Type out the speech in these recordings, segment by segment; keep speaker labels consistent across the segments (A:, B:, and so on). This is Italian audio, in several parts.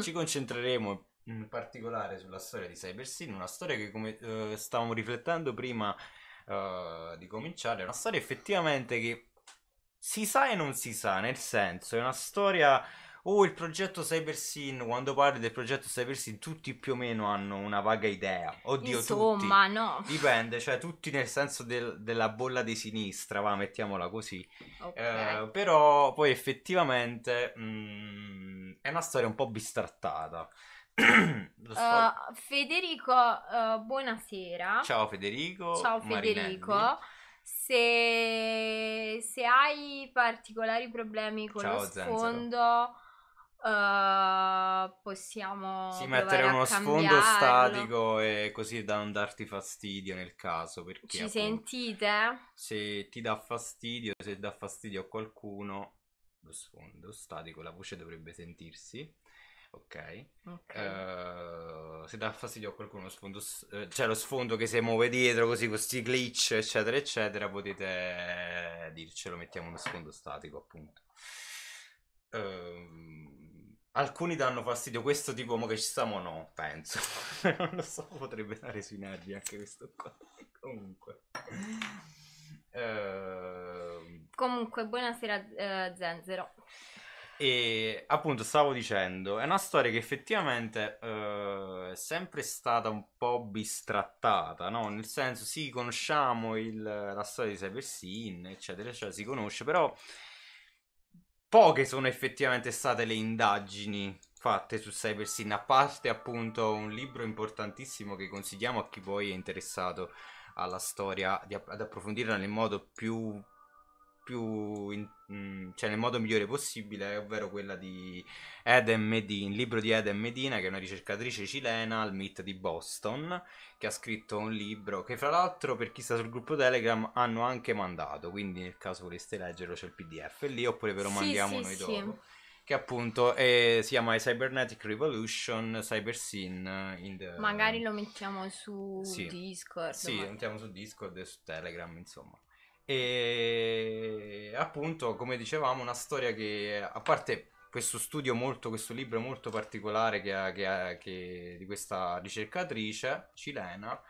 A: ci concentreremo in particolare sulla storia di Cybersin, una storia che come eh, stavamo riflettendo prima eh, di cominciare, è una storia effettivamente che si sa e non si sa, nel senso è una storia oh il progetto Cybersyn, quando parli del progetto Cybersyn tutti più o meno hanno una vaga idea, oddio Insomma, tutti, no. dipende, cioè tutti nel senso del, della bolla di sinistra, va mettiamola così, okay. eh, però poi effettivamente mh, mm, è una storia un po' bistrattata. uh,
B: Federico, uh, buonasera. Ciao
A: Federico. Ciao Federico.
B: Se, se, hai particolari problemi con Ciao, lo sfondo, Uh, possiamo sì, mettere uno sfondo statico
A: e così da non darti fastidio nel caso. Perché, Ci appunto,
B: sentite?
A: Se ti dà fastidio, se dà fastidio a qualcuno, lo sfondo statico, la voce dovrebbe sentirsi. Ok, okay. Uh, se dà fastidio a qualcuno, lo sfondo, eh, cioè lo sfondo che si muove dietro così questi glitch, eccetera, eccetera, potete dircelo. Mettiamo uno sfondo statico, appunto. Uh, Alcuni danno fastidio questo tipo, ma che ci siamo no, penso. non lo so, potrebbe dare sui nervi anche questo qua. Comunque. Uh...
B: Comunque, buonasera uh, Zenzero.
A: E appunto stavo dicendo, è una storia che effettivamente uh, è sempre stata un po' bistrattata, no? Nel senso, sì, conosciamo il, la storia di Cyber Sin, eccetera, eccetera, si conosce, però poche sono effettivamente state le indagini fatte su Cybersyn, a parte appunto un libro importantissimo che consigliamo a chi poi è interessato alla storia di, ad approfondirla nel modo più più in, mm, cioè nel modo migliore possibile, ovvero quella di Eden Medina, il libro di Eden Medina, che è una ricercatrice cilena al MIT di Boston, che ha scritto un libro che fra l'altro per chi sta sul gruppo Telegram hanno anche mandato, quindi nel caso voleste leggerlo c'è il PDF lì oppure ve lo mandiamo sì, noi sì, dopo. Che appunto è, si chiama Cybernetic Revolution Cyber Scene. Eh, in the... Magari
B: lo mettiamo su Discord. Sì, lo
A: mettiamo su Discord e su Telegram, insomma. E appunto, come dicevamo, una storia che, a parte questo studio molto, questo libro molto particolare che, che, che di questa ricercatrice cilena,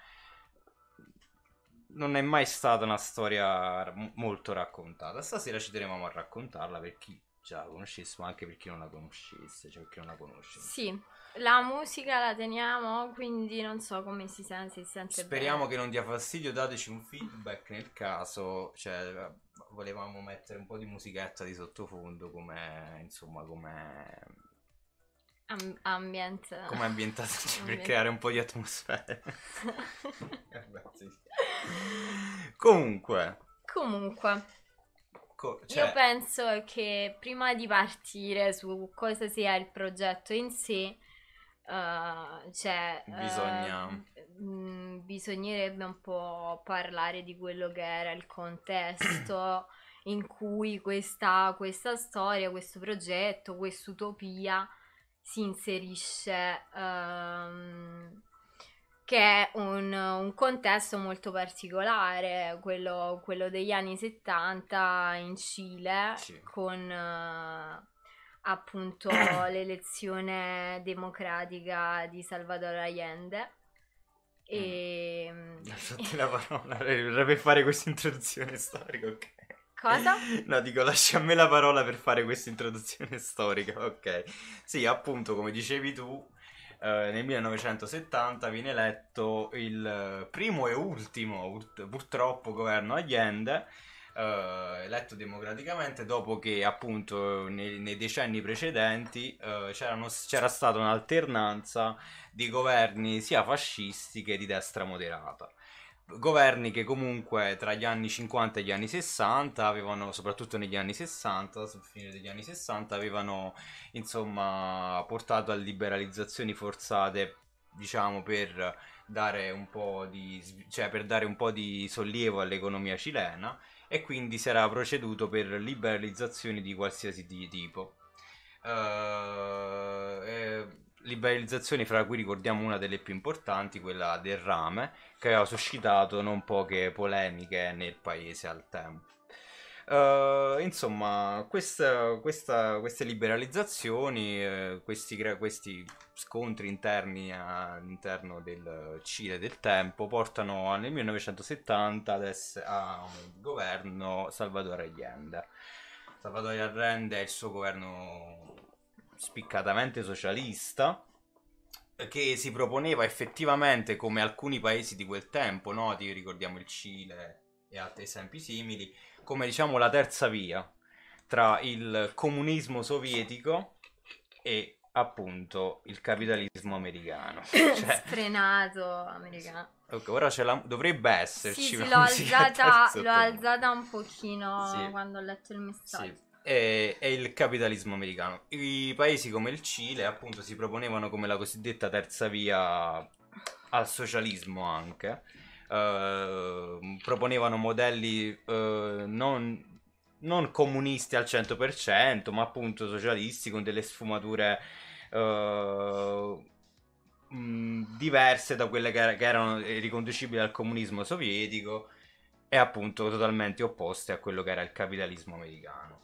A: non è mai stata una storia molto raccontata. Stasera ci teniamo a raccontarla per chi già la conoscesse, ma anche per chi non la conoscesse, cioè per chi non la conosce.
B: Sì, la musica la teniamo, quindi non so come si sente. Si sente Speriamo bene. che
A: non dia fastidio, dateci un feedback nel caso. Cioè, volevamo mettere un po' di musichetta di sottofondo come insomma come
B: Am- ambiente come ambientazione ambiente. per creare un
A: po' di atmosfera eh comunque
B: comunque cioè... io penso che prima di partire su cosa sia il progetto in sé Uh, cioè, Bisogna... uh, bisognerebbe un po' parlare di quello che era il contesto in cui questa, questa, storia, questo progetto, quest'utopia si inserisce, um, che è un, un, contesto molto particolare, quello, quello, degli anni 70 in Cile, sì. con... Uh, appunto l'elezione democratica di Salvador Allende. E...
A: Lasciate la parola eh, per fare questa introduzione storica, ok? Cosa? No, dico lascia a me la parola per fare questa introduzione storica, ok? Sì, appunto, come dicevi tu, eh, nel 1970 viene eletto il primo e ultimo, purtroppo, governo Allende eh, eletto democraticamente dopo che appunto nei, nei decenni precedenti eh, c'era stata un'alternanza di governi sia fascisti che di destra moderata governi che comunque tra gli anni 50 e gli anni 60 avevano, soprattutto negli anni 60, sul fine degli anni 60, avevano insomma portato a liberalizzazioni forzate, diciamo, per dare un po' di, cioè, dare un po di sollievo all'economia cilena e quindi si era proceduto per liberalizzazioni di qualsiasi tipo. Uh, eh, liberalizzazioni fra cui ricordiamo una delle più importanti, quella del rame, che ha suscitato non poche polemiche nel paese al tempo. Eh, insomma, questa, questa, queste liberalizzazioni, eh, questi, questi, scontri interni all'interno del Cile del tempo portano nel 1970 ad a un governo Salvador Allende. Salvador Allende è il suo governo spiccatamente socialista che si proponeva effettivamente come alcuni paesi di quel tempo, noti ricordiamo il Cile e altri esempi simili, come diciamo la terza via tra il comunismo sovietico e appunto il capitalismo americano cioè...
B: sfrenato americano
A: ok ora ce la... dovrebbe esserci sì, sì l'ho, alzata, l'ho
B: alzata, un pochino sì. quando ho letto il messaggio
A: sì. E, e il capitalismo americano i paesi come il Cile appunto si proponevano come la cosiddetta terza via al socialismo anche Ehm, proponevano modelli eh, non, non, comunisti al 100%, ma appunto socialisti con delle sfumature ehm, mh, diverse da quelle che, che erano eh, riconducibili al comunismo sovietico e appunto totalmente opposte a quello che era il capitalismo americano.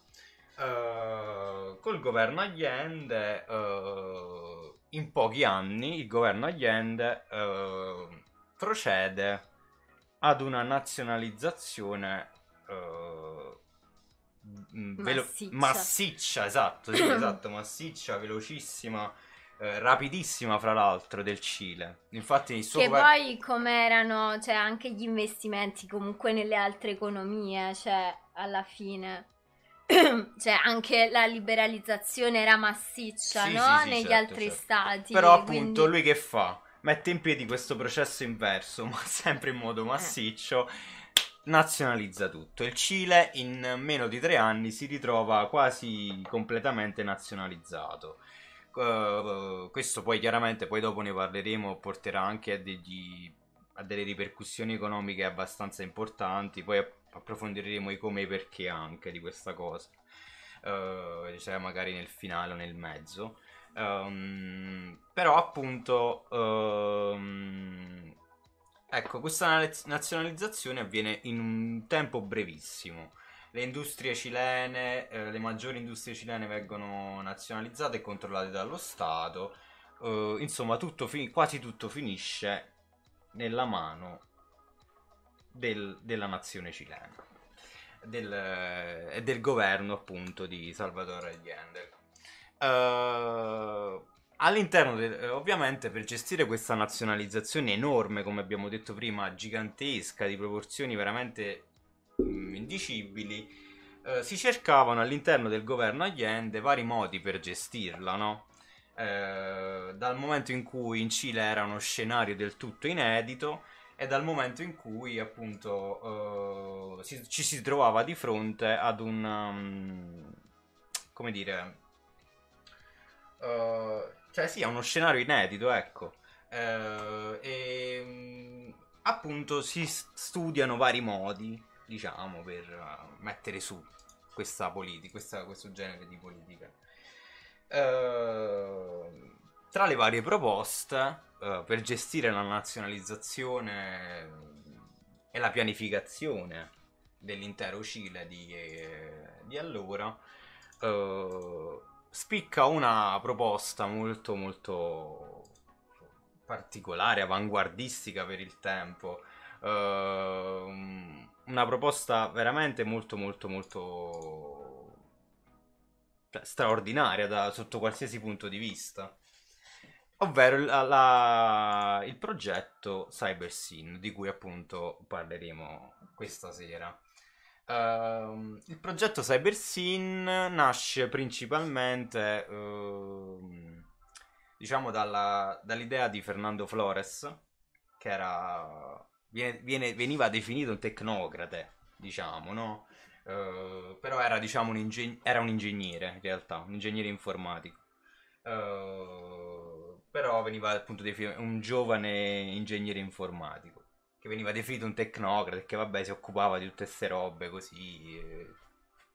A: Uh, col governo Allende, uh, in pochi anni, il governo Allende uh, procede ad una nazionalizzazione eh, mm, velo- massiccia. massiccia. esatto, sì, esatto, massiccia, velocissima. Eh, rapidissima fra l'altro del Cile infatti il suo che gover- poi
B: come erano cioè anche gli investimenti comunque nelle altre economie cioè alla fine cioè anche la liberalizzazione era massiccia sì, no? Sì, sì, negli certo, altri certo. stati però quindi... appunto lui
A: che fa mette in piedi questo processo inverso, ma sempre in modo eh. massiccio, nazionalizza tutto. Il Cile in meno di tre anni si ritrova quasi completamente nazionalizzato. Uh, questo poi chiaramente, poi dopo ne parleremo, porterà anche a, degli, a delle ripercussioni economiche abbastanza importanti, poi approfondiremo i come e i perché anche di questa cosa, uh, cioè magari nel finale o nel mezzo. Um, però appunto... Um, ecco, questa nazionalizzazione avviene in un tempo brevissimo. Le industrie cilene, eh, le maggiori industrie cilene vengono nazionalizzate e controllate dallo Stato. Uh, insomma, tutto fi- quasi tutto finisce nella mano del, della nazione cilena eh, e del, del governo appunto di Salvador Allende. Uh, all'interno, de- eh, ovviamente, per gestire questa nazionalizzazione enorme, come abbiamo detto prima, gigantesca, di proporzioni veramente mh, mm, indicibili, uh, si cercavano all'interno del governo Allende vari modi per gestirla, no? Uh, dal momento in cui in Cile era uno scenario del tutto inedito e dal momento in cui appunto uh, si, ci si trovava di fronte ad un um, come dire Uh, cioè sì, è uno scenario inedito, ecco. Uh, e mm, appunto si studiano vari modi, diciamo, per eh, mettere su questa politica, questa, questo genere di politica. Uh, tra le varie proposte uh, per gestire la nazionalizzazione e la pianificazione dell'intero Cile di, di allora, uh, spicca una proposta molto molto particolare, avanguardistica per il tempo. Uh, una proposta veramente molto molto molto cioè, straordinaria da, sotto qualsiasi punto di vista. Ovvero la, la, il progetto Cyber Scene, di cui appunto parleremo questa sera. Ehm, il progetto CyberSyn nasce principalmente, uh, diciamo, dalla, dall'idea di Fernando Flores, che era, viene, viene, veniva definito un tecnocrate, diciamo, no? Uh, però era, diciamo, un, ingeg- era un ingegnere, in realtà, un ingegnere informatico. però veniva appunto defin- un giovane ingegnere informatico che veniva definito un tecnocrate, che vabbè si occupava di tutte queste robe così... Eh,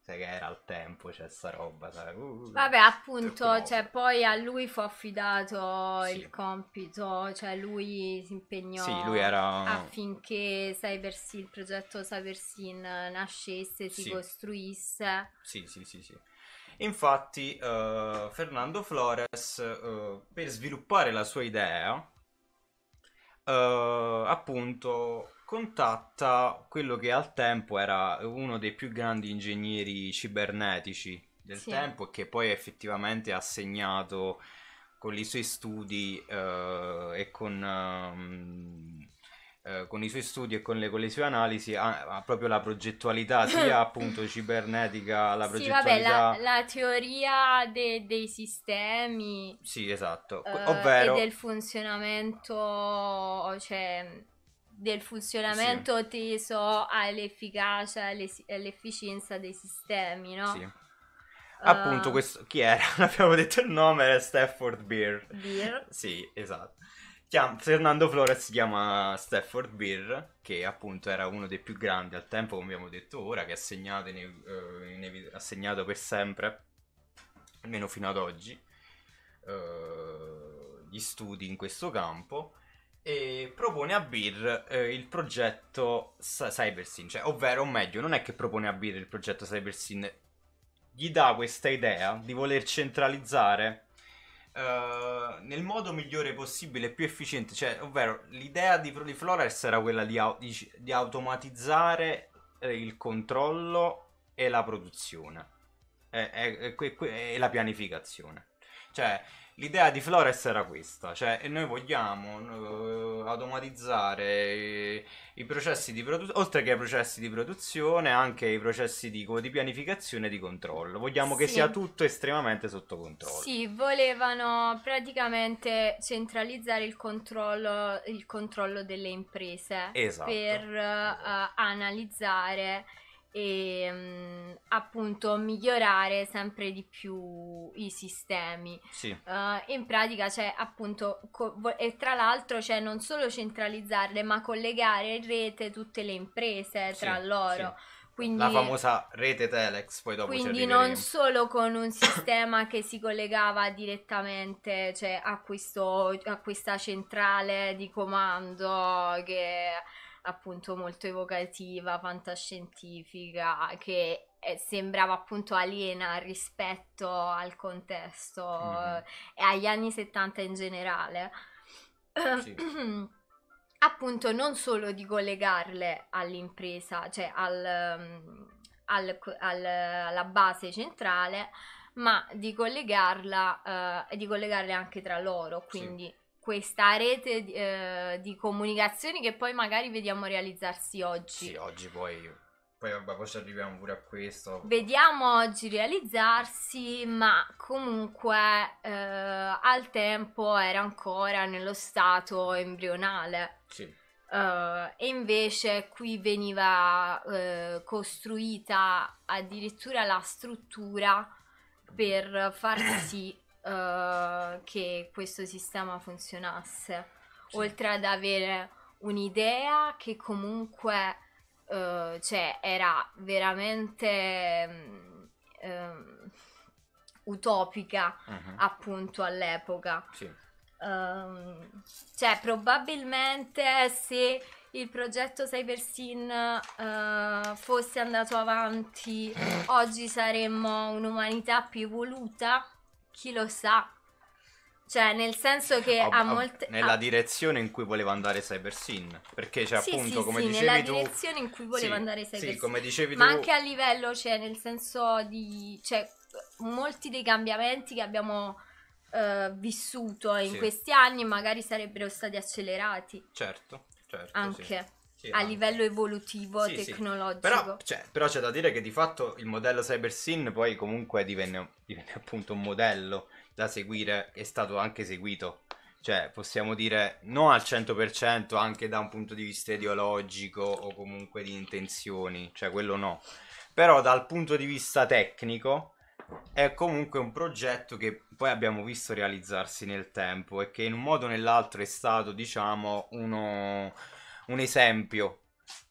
A: sai che era al tempo, c'è cioè, sta roba, sai? Uh, uh, uh. vabbè,
B: appunto, cioè, poi a lui fu affidato sì. il compito, cioè lui si impegnò sì, lui era... affinché Cybersin, il progetto Cybersin nascesse, si sì. costruisse.
A: Sì, sì, sì, sì. Infatti, uh, Fernando Flores, uh, per sviluppare la sua idea, eh, appunto contatta quello che al tempo era uno dei più grandi ingegneri cibernetici del sì. tempo e che poi effettivamente ha segnato con i suoi studi eh, e con ehm, eh, con i suoi studi e con le, con le sue analisi ha, ha, proprio la progettualità sia appunto cibernetica, la progettualità... Sì, vabbè, la,
B: la teoria de, dei sistemi.
A: Sì, esatto. Eh, Ovvero... E del
B: funzionamento, cioè del funzionamento sì. teso all'efficacia e all'efficienza dei sistemi, no? Sì. Eh,
A: appunto, uh... questo, chi era? Non abbiamo detto il nome, era Stafford Beer. Beer? sì, esatto. Fernando Flores si chiama Stafford Beer, che appunto era uno dei più grandi al tempo, come abbiamo detto ora, che ha segnato, eh, segnato, per sempre, almeno fino ad oggi, eh, gli studi in questo campo. E propone a Beer eh, il progetto Sa- CyberSyn, cioè, ovvero, o meglio, non è che propone a Beer il progetto CyberSyn, gli dà questa idea di voler centralizzare Uh, nel modo migliore possibile, più efficiente, cioè, ovvero l'idea di Flores era quella di, au- di, di, automatizzare eh, il controllo e la produzione eh, e, e, e, e la pianificazione. Cioè, l'idea di Flores era questa, cioè noi vogliamo uh, automatizzare i, eh, i processi di produzione, oltre che i processi di produzione, anche i processi di, di pianificazione e di controllo. Vogliamo sì. che sia tutto estremamente sotto controllo.
B: Sì, volevano praticamente centralizzare il controllo, il controllo delle imprese esatto. per uh, esatto. analizzare e mhmm, appunto migliorare sempre di più i sistemi. Sì. Uh, in pratica, cioè, appunto, co- e tra l'altro, cioè, non solo centralizzarle, ma collegare in rete tutte le imprese tra loro. Sì. Quindi, la famosa
A: rete Telex, poi dopo Quindi non
B: solo con un sistema che si collegava direttamente cioè, a, questo, a questa centrale di comando che appunto molto evocativa, fantascientifica, che eh, sembrava appunto aliena rispetto al contesto mm-hmm. Eh, e agli anni 70 in generale. Sì. appunto non solo di collegarle all'impresa, cioè al, mm, al, al, alla base centrale, ma di collegarla eh, e di collegarle anche tra loro, quindi sì questa rete eh, di comunicazioni che poi magari vediamo realizzarsi oggi. Sì,
A: oggi poi, poi vabbè, forse arriviamo pure a questo.
B: Vediamo oggi realizzarsi, ma comunque eh, al tempo era ancora nello stato embrionale. Sì. Uh, e invece qui veniva uh, costruita addirittura la struttura per far sì uh, che questo sistema funzionasse, sì. oltre ad avere un'idea che comunque uh, cioè, era veramente um, um, utopica uh-huh. appunto all'epoca. Sì. Um, cioè, probabilmente se il progetto Cybersin uh, eh, fosse andato avanti, oggi saremmo un'umanità più evoluta chi lo sa? Cioè, nel senso che a, ha molte... Nella a...
A: direzione in cui voleva andare Sin. Perché, cioè, sì, appunto, sì, come sì, dicevi nella tu... nella direzione in cui voleva sì, andare Cybersin. Sì, come dicevi Ma tu... Ma anche a
B: livello, cioè, nel senso di... Cioè, molti dei cambiamenti che abbiamo eh, vissuto in sì. questi anni magari sarebbero stati accelerati.
A: Certo, certo. Anche. Sì sì, a no.
B: livello evolutivo, sì, tecnologico. Però,
A: cioè, però, c'è da dire che di fatto il modello CyberSyn poi comunque divenne, divenne appunto un modello da seguire, è stato anche seguito cioè possiamo dire non al 100% anche da un punto di vista ideologico o comunque di intenzioni, cioè quello no, però dal punto di vista tecnico è comunque un progetto che poi abbiamo visto realizzarsi nel tempo e che in un modo o nell'altro è stato diciamo uno un esempio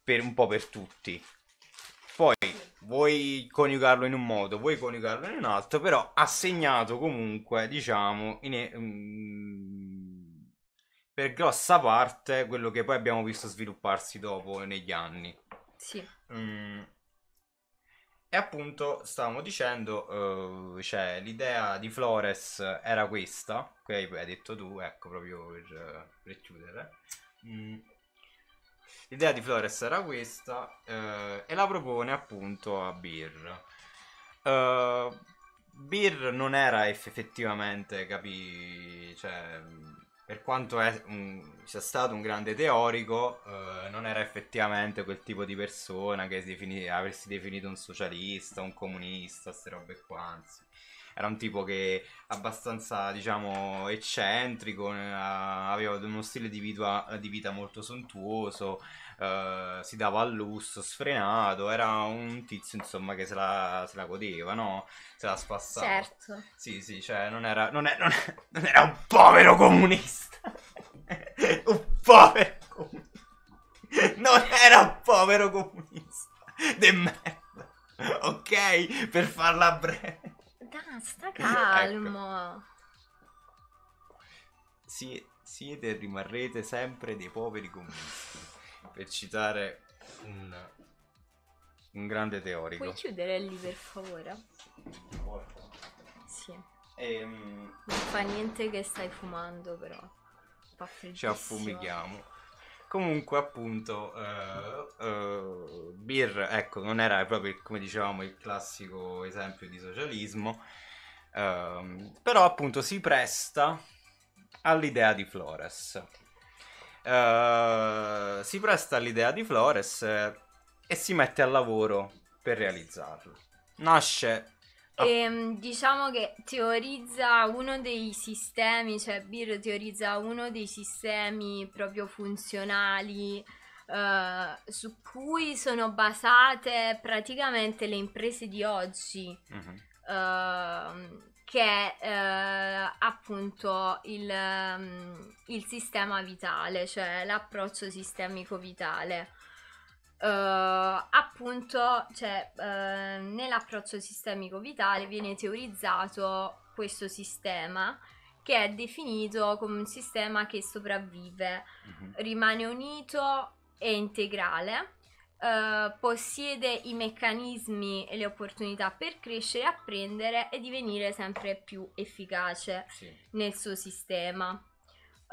A: per un po' per tutti. Poi vuoi coniugarlo in un modo, vuoi coniugarlo in un altro, però ha segnato comunque, diciamo, in, mm, per grossa parte quello che poi abbiamo visto svilupparsi dopo negli anni. Sì. Mm. E appunto stavamo dicendo, eh, cioè l'idea di Flores era questa, che hai detto tu, ecco proprio per, per chiudere. Mm L'idea di Flores era questa eh, e la propone appunto a Beer. Uh, eh, Beer non era effettivamente, capì, cioè, per quanto è, un, sia stato un grande teorico, eh, non era effettivamente quel tipo di persona che si defini, avresti definito un socialista, un comunista, queste robe qua, anzi era un tipo che abbastanza, diciamo, eccentrico, eh, aveva uno stile di vita, di vita molto sontuoso, eh, si dava al lusso, sfrenato, era un tizio, insomma, che se la, se la godeva, no? Se la spassava. Certo. Sì, sì, cioè non era, non è, non è, non era un povero comunista. un povero comunista. Non era un povero comunista. De merda. Ok? Per farla breve
B: dai, sta calmo. ecco.
A: Si, siete e rimarrete sempre dei poveri comunisti, per citare un, un grande teorico. Puoi
B: chiudere lì per favore? Sì.
A: Ehm...
B: Non fa niente che stai fumando però. Ci affumichiamo.
A: Comunque, appunto, uh, uh, Beer, ecco, non era proprio, come dicevamo, il classico esempio di socialismo, uh, però appunto si presta all'idea di Flores. Eh, si presta all'idea di Flores e si mette al lavoro per realizzarlo. Nasce
B: e, ehm, diciamo che teorizza uno dei sistemi, cioè Beer teorizza uno dei sistemi proprio funzionali eh, su cui sono basate praticamente le imprese di oggi, mm-hmm. eh, che è eh, appunto il, ehm, il sistema vitale, cioè l'approccio sistemico vitale. Uh, appunto, cioè, uh, nell'approccio sistemico vitale viene teorizzato questo sistema che è definito come un sistema che sopravvive, mm-hmm. rimane unito e integrale, uh, possiede i meccanismi e le opportunità per crescere, apprendere e divenire sempre più efficace sì. nel suo sistema.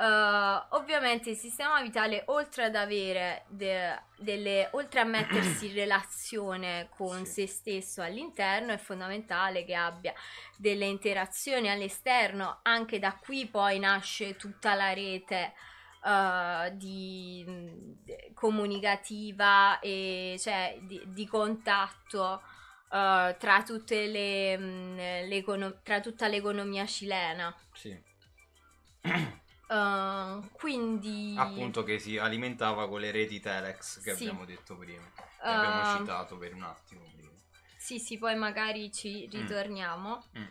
B: Uh, ovviamente il sistema vitale, oltre ad avere de- delle, oltre a mettersi in relazione con sì. se stesso all'interno, è fondamentale che abbia delle interazioni all'esterno. Anche da qui poi nasce tutta la rete. Uh, di, de- comunicativa e cioè di, di contatto uh, tra, tutte le, mh, mm, tra tutta l'economia cilena. Sì. Uh, quindi appunto
A: che si alimentava con le reti telex che sì. abbiamo detto prima che uh, abbiamo citato per un attimo prima.
B: sì sì poi magari ci mm. ritorniamo mm.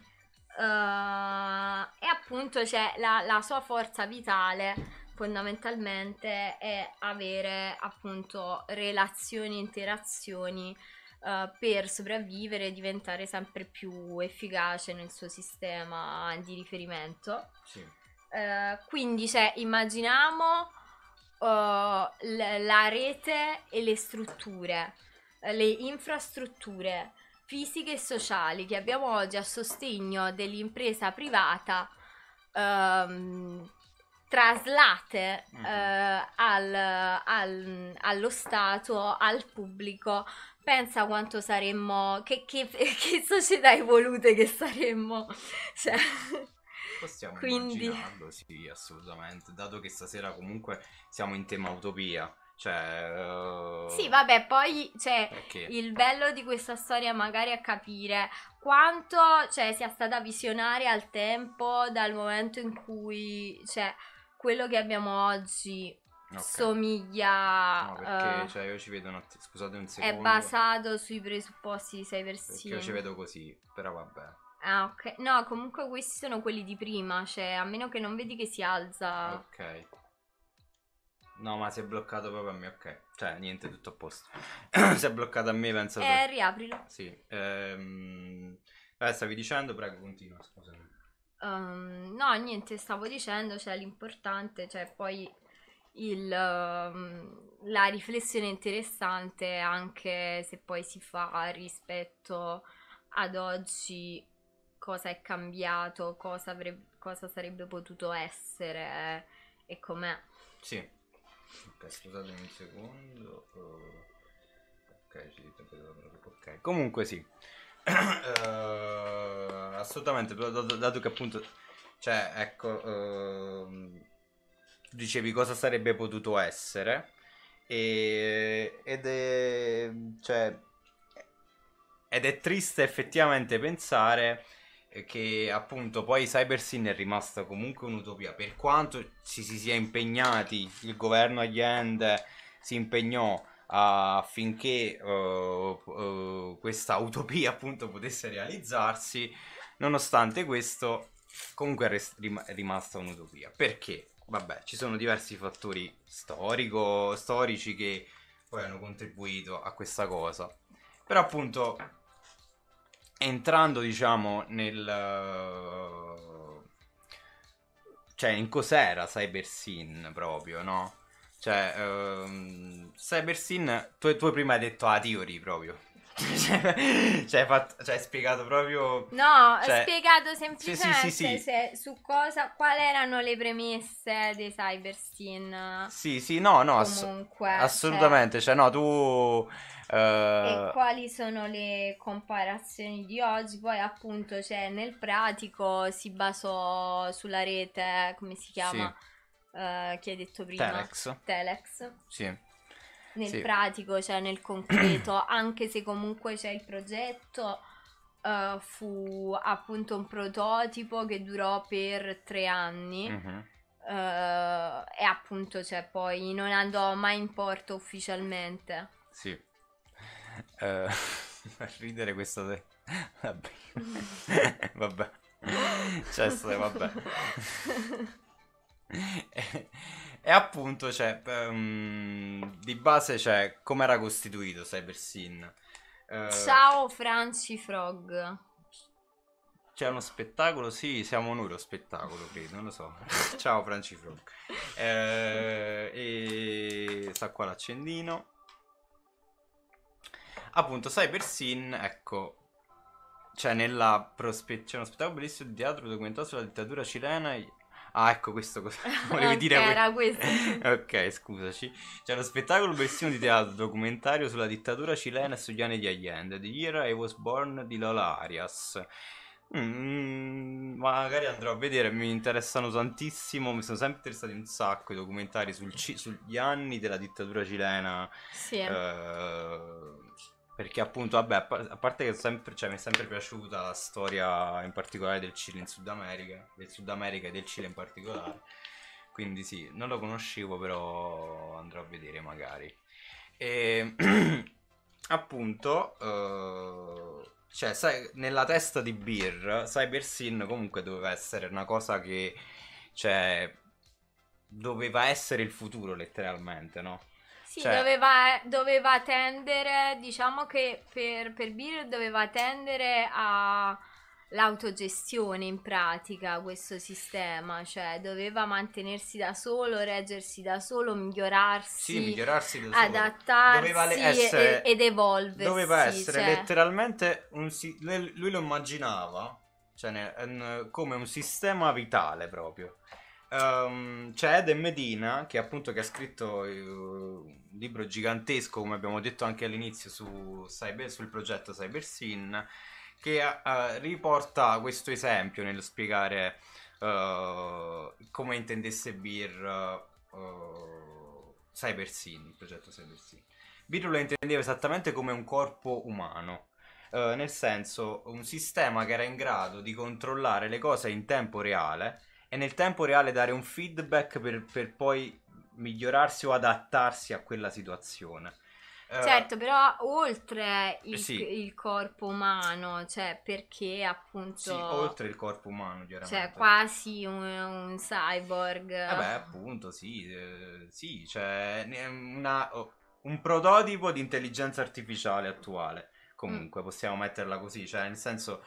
B: Uh, e appunto cioè, la, la, sua forza vitale fondamentalmente è avere appunto relazioni interazioni per sopravvivere e diventare sempre più efficace nel suo sistema di riferimento sì eh, quindi se immaginiamo uh, l- la rete e le strutture, eh, le infrastrutture fisiche e sociali che abbiamo oggi a sostegno dell'impresa privata um, traslate uh, al, al, allo Stato, al pubblico, pensa quanto saremmo, che, che, che società evolute che saremmo. Cioè.
A: Stiamo Quindi... immaginando, sì, assolutamente. Dato che stasera comunque siamo in tema utopia. Cioè, uh... Sì,
B: vabbè, poi cioè, il bello di questa storia magari è capire quanto cioè, sia stata visionaria al tempo dal momento in cui cioè, quello che abbiamo oggi Okay. somiglia. No, perché uh,
A: cioè, io ci vedo un attimo. Scusate un secondo. È
B: basato sui presupposti di Cyber Perché io ci vedo
A: così, però vabbè.
B: Ah, ok. No, comunque questi sono quelli di prima, cioè, a meno che non vedi che si alza.
A: Ok. No, ma si è bloccato proprio a me, ok. Cioè, niente, tutto a posto. si è bloccato a me, penso. Eh, tu. riaprilo. Sì. Ehm... Eh, stavi dicendo, prego, continua, scusami.
B: Um, no, niente, stavo dicendo, cioè, l'importante, cioè, poi il, um, la riflessione interessante anche se poi si fa rispetto ad oggi cosa è cambiato, cosa, avrebbe, cosa sarebbe potuto essere eh, e com'è.
A: Sì. Ok, scusatemi un secondo. Eh, ok, ci Ok, comunque sì. uh, assolutamente, dato che appunto... Cioè, ecco... Uh, dicevi cosa sarebbe potuto essere. E, ed è... Cioè, ed è triste effettivamente pensare che appunto poi CyberSyn è rimasta comunque un'utopia per quanto ci si sia impegnati il governo Allende si impegnò affinché uh, uh, questa utopia appunto potesse realizzarsi nonostante questo comunque è rest- rim- rimasta un'utopia perché vabbè ci sono diversi fattori storico, storici che poi hanno contribuito a questa cosa però appunto entrando, diciamo, nel... Eh, cioè, in cos'era Cyber Sin proprio, no? Cioè, um, Cyber Sin, tu, tu prima hai detto a Theory proprio. Cioè, cioè, hai, fatto, cioè, hai spiegato proprio. No, cioè, ho spiegato
B: semplicemente sì, sì, sì, su cosa. Quali erano le premesse dei Cyberstein. Sì,
A: sì, no, no. Comunque, ass- cioè assolutamente. Cioè, no, tu. Uh... E eh,
B: quali sono le comparazioni di oggi? Poi, appunto, cioè, nel pratico si basò sulla rete. Come si chiama? Uh, che hai detto prima? Telex. Telex.
A: Sì nel sì.
B: pratico, cioè nel concreto, anche se comunque c'è il progetto. Uh, fu appunto un prototipo che durò per tre anni mm-hmm. uh, e appunto cioè, poi non andò mai in porto ufficialmente.
A: Sì, uh, ridere questo... De... vabbè, vabbè. Cioè, vabbè. E appunto, cioè, um, di base, cioè, come era costituito Cybersin? Uh, eh,
B: Ciao Franci Frog.
A: C'è uno spettacolo? Sì, siamo noi lo spettacolo, credo, non lo so. Ciao Franci Frog. Eh, e sta qua l'accendino. Appunto, Cyber Sin, ecco, c'è cioè, nella prospe- c'è uno spettacolo bellissimo di teatro documentato sulla dittatura cilena Ah, ecco questo cosa volevi dire. Era questo. ok, scusaci. C'è uno spettacolo versione di teatro documentario sulla dittatura cilena e sugli anni di Allende. The Year I Was Born di Lola Arias. Mm, magari andrò a vedere, mi interessano tantissimo, mi sono sempre interessati un sacco i documentari sul ci- sugli anni della dittatura cilena. Sì. Eh, perché appunto, vabbè, a parte che sempre, cioè, mi è sempre piaciuta la storia in particolare del Cile in Sud America, del Sud America e del Cile in particolare. Quindi sì, non lo conoscevo, però andrò a vedere magari. E appunto, eh, cioè, sai, nella testa di Beer, Cyber Sin comunque doveva essere una cosa che, cioè, doveva essere il futuro letteralmente, no? Sì, cioè...
B: doveva, doveva, tendere, diciamo che per, per Beer doveva tendere all'autogestione in pratica questo sistema, cioè doveva mantenersi da solo, reggersi da solo, migliorarsi, sì, migliorarsi da solo. adattarsi essere, ed evolversi. Doveva essere cioè...
A: letteralmente un lui lo immaginava cioè, come un sistema vitale proprio. Um, c'è Eden Medina che appunto che ha scritto eh, un libro gigantesco come abbiamo detto anche all'inizio su cyber, sul progetto CyberSyn che uh, riporta questo esempio nel spiegare uh, come intendesse Beer uh, CyberSyn, il progetto CyberSyn. Beer lo intendeva esattamente come un corpo umano nel senso un sistema che era in grado di controllare le cose in tempo reale e nel tempo reale dare un feedback per, per poi migliorarsi o adattarsi a quella situazione. Eh, certo,
B: però oltre eh, il, sì. il, corpo umano, cioè perché appunto... Sì, oltre
A: il corpo umano, chiaramente. Cioè
B: quasi un, un cyborg. Eh
A: appunto, sì, eh, sì, cioè una, oh, un prototipo di intelligenza artificiale attuale, mm. comunque mm. possiamo metterla così, cioè nel senso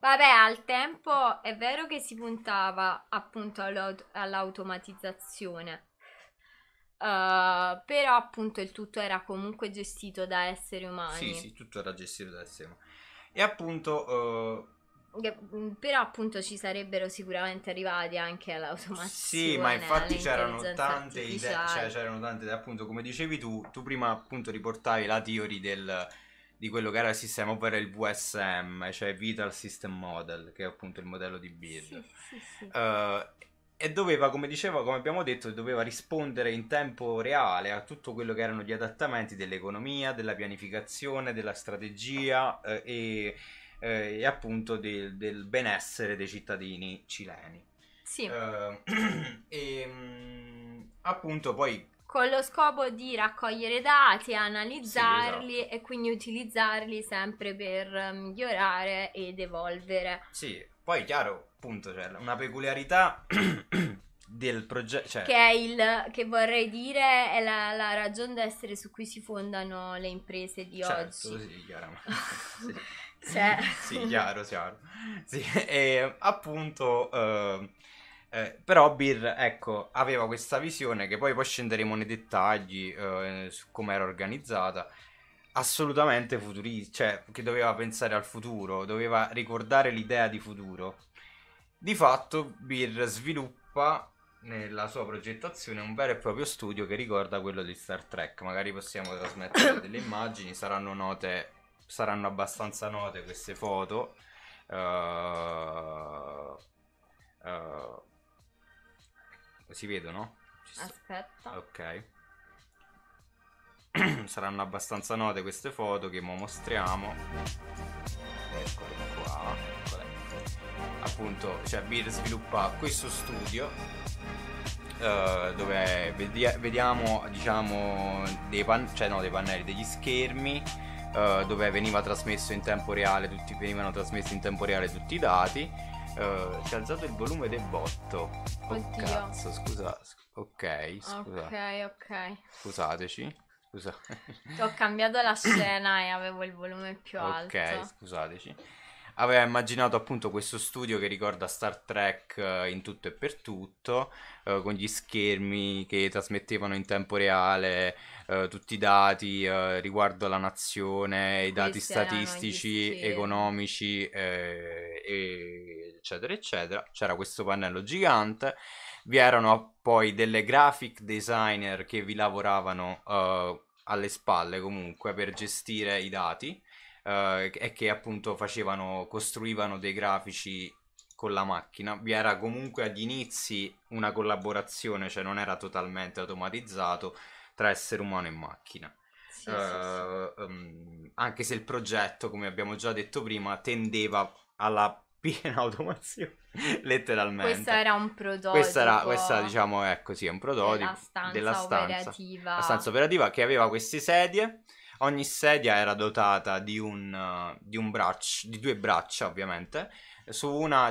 B: Vabbè, al tempo è vero che si puntava appunto all'aut- all'automatizzazione, Uh, però appunto il tutto era comunque gestito da esseri umani. Sì, sì,
A: tutto era gestito da esseri umani. E appunto...
B: Uh... però appunto ci sarebbero sicuramente arrivati anche all'automazione. Sì, ma infatti c'erano tante idee, cioè c'erano
A: tante idee, appunto come dicevi tu, tu prima appunto riportavi la teoria del di quello che era il sistema, ovvero il VSM, cioè Vital System Model, che è appunto il modello di build. Sì, sì, sì. Uh, e doveva, come dicevo, come abbiamo detto, doveva rispondere in tempo reale a tutto quello che erano gli adattamenti dell'economia, della pianificazione, della strategia uh, e, uh, e, appunto del, del, benessere dei cittadini cileni. Sì. e mm, appunto poi
B: con lo scopo di raccogliere dati, analizzarli sì, esatto. e quindi utilizzarli sempre per eh, migliorare ed evolvere.
A: Sì, poi chiaro, appunto, cioè, una peculiarità del progetto. Cioè... Che è
B: il che vorrei dire è la, la ragione d'essere su cui si fondano le imprese di certo, oggi. Sì, chiaramente. sì. Cioè...
A: sì, chiaro, chiaro. Sì, e appunto. Eh eh, però Beer, ecco, aveva questa visione che poi, poi scenderemo nei dettagli eh, su come era organizzata, assolutamente futurista, cioè che doveva pensare al futuro, doveva ricordare l'idea di futuro. Di fatto Beer sviluppa nella sua progettazione un vero e proprio studio che ricorda quello di Star Trek. Magari possiamo trasmettere delle immagini, saranno note, saranno abbastanza note queste foto. Uh, uh, si vedono?
B: Ci Aspetta.
A: Ok. Saranno abbastanza note queste foto che mo mostriamo. Eccole qua. Eccole. Appunto, cioè Beer sviluppa questo studio Uh, dove vediamo diciamo dei, pan- cioè, no, dei pannelli, degli schermi uh, dove veniva trasmesso in tempo reale tutti, venivano trasmessi in tempo reale tutti i dati Uh, si è alzato il volume del botto. Oh, Oddio. cazzo, scusa. Ok, scusa. Ok, ok. Scusateci. Scusa. Ho
B: cambiato la scena e avevo il volume più alto. Ok,
A: scusateci aveva immaginato appunto questo studio che ricorda Star Trek eh, in tutto e per tutto, eh, con gli schermi che trasmettevano in tempo reale eh, tutti i dati eh, riguardo alla nazione, i dati statistici, economici, eh, eccetera, eccetera. C'era questo pannello gigante. Vi erano poi delle graphic designer che vi lavoravano alle spalle comunque per gestire i dati eh, è che appunto facevano, costruivano dei grafici con la macchina, vi era comunque agli inizi una collaborazione, cioè non era totalmente automatizzato tra essere umano e macchina. Sì, uh, sì, eh, sì. Um, anche se il progetto, come abbiamo già detto prima, tendeva alla piena automazione, letteralmente. Questo
B: era un prototipo. Questa, era, questa
A: diciamo, è così, è un prototipo della stanza, della stanza operativa. La stanza operativa che aveva queste sedie Ogni sedia era dotata di un, di un braccio, di due braccia ovviamente. Su una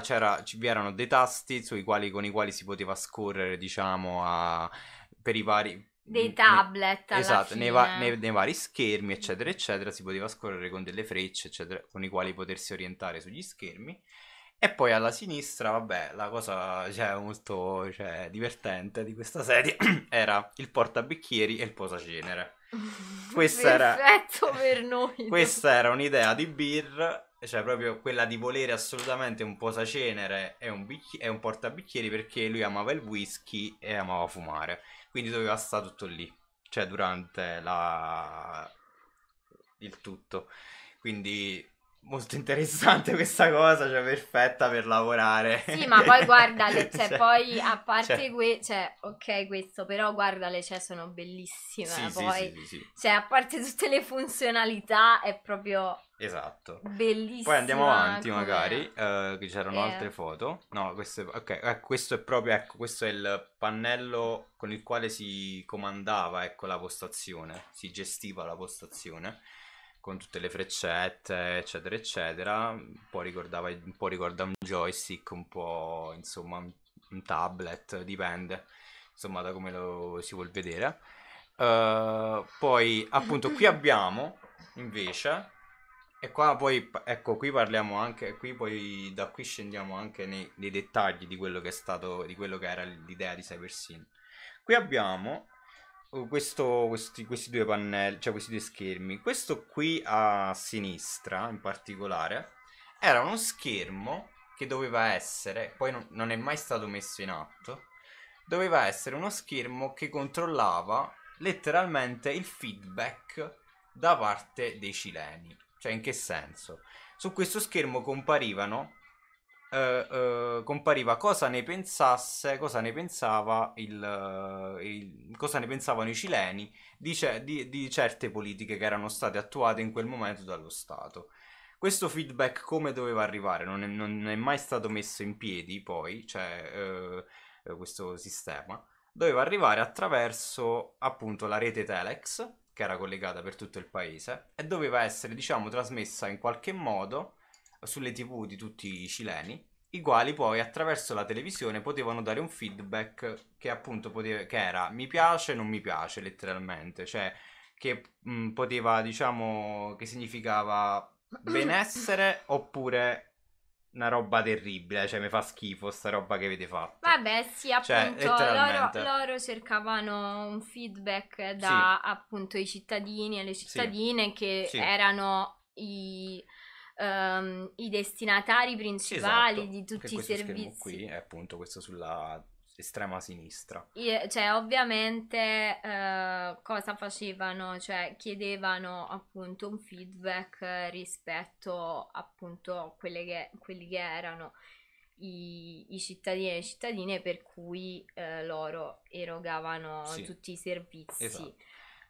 A: vi erano dei tasti quali, con i quali si poteva scorrere, diciamo, a, per i vari
B: dei tablet esatto, nei, va- nei, nei,
A: vari schermi eccetera eccetera si poteva scorrere con delle frecce eccetera con i quali potersi orientare sugli schermi e poi alla sinistra vabbè la cosa cioè, molto cioè, divertente di questa serie era il portabicchieri e il posacenere Questa era...
B: per noi. Questa
A: era un'idea di Beer cioè proprio quella di volere assolutamente un posacenere e un, bicchi- e un portabicchieri perché lui amava il whisky e amava fumare. Quindi doveva stare tutto lì, cioè durante la... il tutto. Quindi molto interessante questa cosa, cioè perfetta per lavorare. Sì, ma poi guarda, cioè, cioè poi a
B: parte cioè, que- cioè, ok questo, però guarda le cioè sono bellissime, sì, eh, poi, sì, sì, cioè a parte tutte le funzionalità è proprio... Esatto. Bellissima. Poi andiamo avanti come... magari,
A: uh, che c'erano eh. altre foto. No, questo è, okay, eh, questo è proprio, ecco, questo è il pannello con il quale si comandava, ecco, la postazione, si gestiva la postazione con tutte le freccette, eccetera, eccetera. Un po', ricordava, un po ricorda un joystick, un po' insomma un, un tablet, dipende insomma da come lo si vuol vedere. Uh, poi appunto qui abbiamo invece e qua poi ecco qui parliamo anche qui poi da qui scendiamo anche nei, nei dettagli di quello che è stato di quello che era l'idea di Cybersyn qui abbiamo Uh, questo, questi, questi, due pannelli, cioè questi due schermi. Questo qui a sinistra, in particolare, era uno schermo che doveva essere, poi non, non è mai stato messo in atto, doveva essere uno schermo che controllava letteralmente il feedback da parte dei cileni. Cioè, in che senso? Su questo schermo comparivano eh, eh, compariva cosa ne pensasse, cosa ne pensava il, eh, il cosa ne pensavano i cileni di, di, di certe politiche che erano state attuate in quel momento dallo Stato. Questo feedback come doveva arrivare? Non è, non è, mai stato messo in piedi poi, cioè eh, eh questo sistema. Doveva arrivare attraverso appunto la rete Telex, che era collegata per tutto il paese, e doveva essere diciamo trasmessa in qualche modo sulle tv di tutti i cileni, i quali poi attraverso la televisione potevano dare un feedback che appunto poteva, che era mi piace, non mi piace letteralmente, cioè che mh, poteva diciamo che significava
B: benessere
A: oppure una roba terribile, cioè mi fa schifo sta roba che avete fatto.
B: Vabbè, sì, cioè, appunto, cioè, loro, loro, cercavano un feedback da sì. appunto i cittadini e le cittadine sì. che sì. erano i um, i destinatari principali esatto, di tutti i servizi.
A: qui è appunto questo sulla estrema sinistra.
B: E, cioè, ovviamente eh, cosa facevano? Cioè, chiedevano appunto un feedback rispetto appunto a che, quelli che erano i, i, cittadini e le cittadine per cui eh, loro erogavano sì, tutti i servizi. Esatto.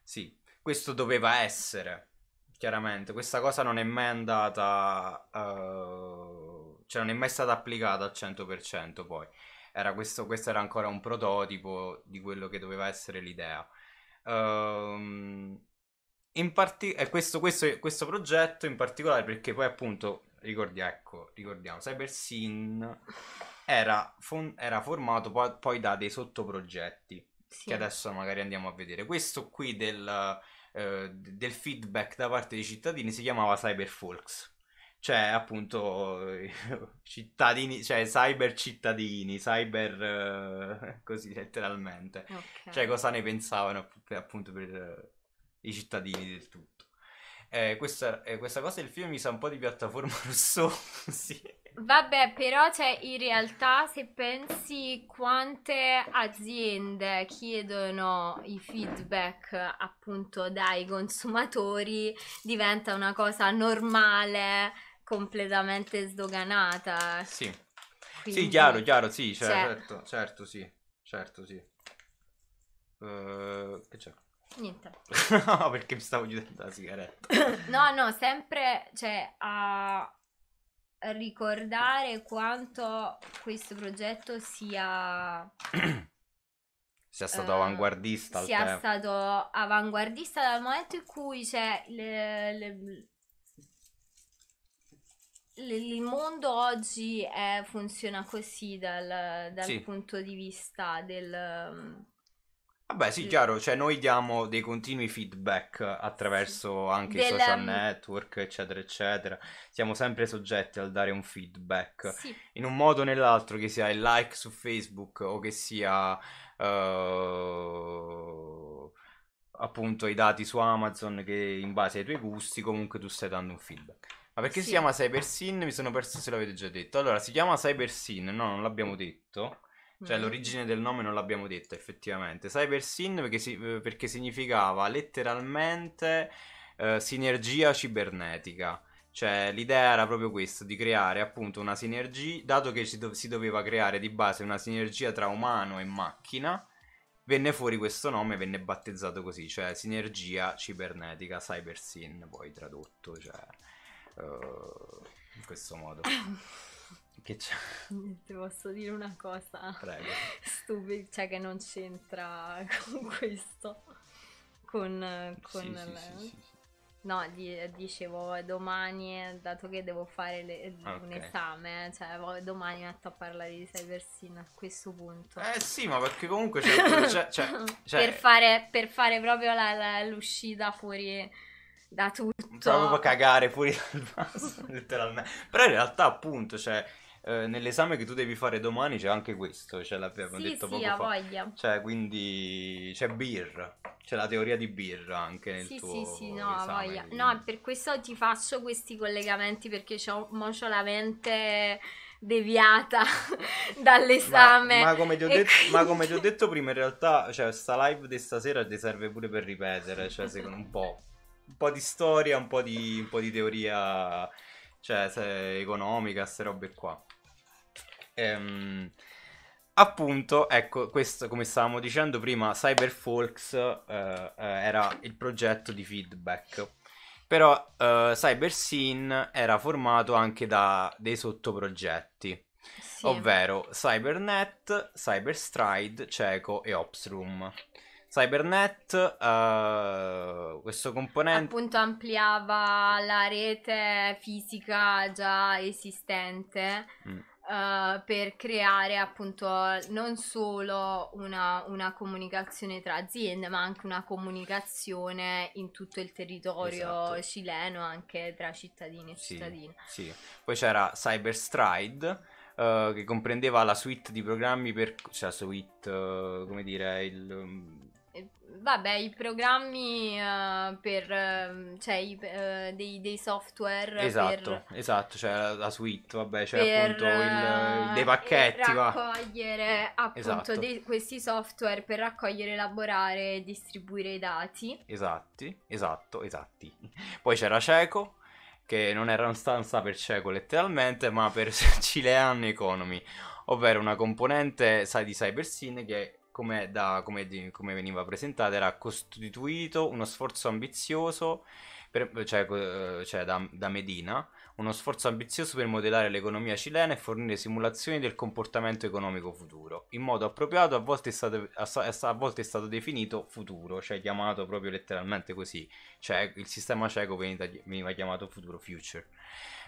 A: Sì, questo doveva essere chiaramente questa cosa non è mai andata, uh, cioè non è mai stata applicata al 100% poi. Era questo, questo, era ancora un prototipo di quello che doveva essere l'idea. Uh, parti- eh, questo, questo, questo, progetto in particolare perché poi appunto, ricordi, ecco, ricordiamo, CyberSyn era, fon- era formato po- poi da dei sottoprogetti sì. che adesso magari andiamo a vedere. Questo qui del eh, del feedback da parte dei cittadini si chiamava Cyberfolks. Cioè, appunto, cittadini, cioè cybercittadini, cyber eh, così letteralmente. Okay. Cioè, cosa ne pensavano appunto per eh, i cittadini del tutto eh, questa, eh, questa, cosa del film mi sa un po' di piattaforma russo. sì.
B: Vabbè, però cioè, in realtà se pensi quante aziende chiedono i feedback appunto dai consumatori, diventa una cosa normale, completamente sdoganata. Sì,
A: Quindi, sì chiaro, chiaro, sì, cioè, certo, certo, sì, certo, sì. Uh, che c'è? Niente. no, perché mi stavo chiudendo la sigaretta.
B: no, no, sempre cioè, a ricordare quanto questo progetto sia...
A: sia stato uh, avanguardista. Sia tempo.
B: stato avanguardista dal momento in cui c'è... Cioè, le, le, il mondo oggi è, funziona così dal, dal sì. punto di vista del,
A: Vabbè, sì, chiaro, cioè noi diamo dei continui feedback attraverso anche Del, i social ehm, network, eccetera, eccetera. Siamo sempre soggetti al dare un feedback sì. in un modo o nell'altro, che sia il like su Facebook o che sia uh, appunto i dati su Amazon, che in base ai tuoi gusti comunque tu stai dando un feedback. Ma perché sì. si chiama Cyber Sin? Mi sono perso se l'avete già detto. Allora, si chiama Cyber Sin, no, non l'abbiamo detto. Cioè, mm. l'origine del nome non l'abbiamo detta effettivamente. Cyber Sin perché, si, eh, perché significava letteralmente eh, sinergia cibernetica. Cioè, l'idea era proprio questa, di creare appunto una sinergia, dato che si, do- si doveva creare di base una sinergia tra umano e macchina, venne fuori questo nome, e venne battezzato così, cioè sinergia cibernetica, cyber sin, poi tradotto, cioè, uh, in questo modo. Che c'è?
B: Ti posso dire una cosa Prego. stupida, cioè che non c'entra con questo. Con, con sì, le... sì, sì, No, dicevo domani, dato che devo fare le, ah, okay. un esame, cioè domani metto a parlare di Cybersin a questo punto. Eh sì, ma
A: perché comunque c'è... c'è, c'è, c'è... Cioè per,
B: fare, per, fare, proprio la, la, l'uscita fuori da tutto. Proprio
A: cagare fuori dal vaso, letteralmente. Però in realtà appunto, cioè eh, nell'esame che tu devi fare domani c'è anche questo, ce l'abbiamo sì, detto sì, poco fa. voglia. Cioè, quindi c'è birra, c'è la teoria di birra anche nel sì, tuo Sì, sì,
B: no, esame, voglia. Quindi. No, per questo ti faccio questi collegamenti perché c'ho, mo c'ho la mente deviata dall'esame. Ma, ma, come detto, quindi... ma,
A: come ti ho detto, prima, in realtà, cioè, sta live di stasera ti serve pure per ripetere, cioè, secondo un po'. Un po' di storia, un po' di, un po di teoria cioè, economica, queste robe qua. Ehm, appunto, ecco, questo come stavamo dicendo prima, Cyberfolks eh, eh, era il progetto di feedback. Però eh, Cyberscene era formato anche da dei sottoprogetti, sì. ovvero Cybernet, Cyberstride, Ceco e Opsroom. Cybernet, uh, questo componente...
B: Appunto ampliava la rete fisica già esistente mm uh, per creare appunto non solo una, una, comunicazione tra aziende, ma anche una comunicazione in tutto il territorio esatto. cileno, anche tra cittadini e sì, cittadine.
A: Sì. Poi c'era Cyberstride. Uh, che comprendeva la suite di programmi per cioè la suite, uh, come dire, il,
B: vabbè, i programmi uh, per, ehm, cioè, i, uh, dei, dei, software. Esatto, per,
A: esatto, esatto cioè la, la suite, vabbè, c'è cioè, appunto il, eh, dei pacchetti. Per
B: Raccogliere va. appunto esatto. dei, questi software per raccogliere, elaborare e distribuire i dati.
A: Esatti, esatto, esatti. Poi c'era Cieco, che non era una stanza per cieco letteralmente, ma per Chilean Economy ovvero una componente di CyberSyn che come, da, come, come veniva presentata, era costituito uno sforzo ambizioso per, cioè, eh, cioè da, da Medina uno sforzo ambizioso per modellare l'economia cilena e fornire simulazioni del comportamento economico futuro. In modo appropriato a volte è stato, a volte è stato definito futuro, cioè chiamato proprio letteralmente così, cioè il sistema cieco veniva chiamato futuro future.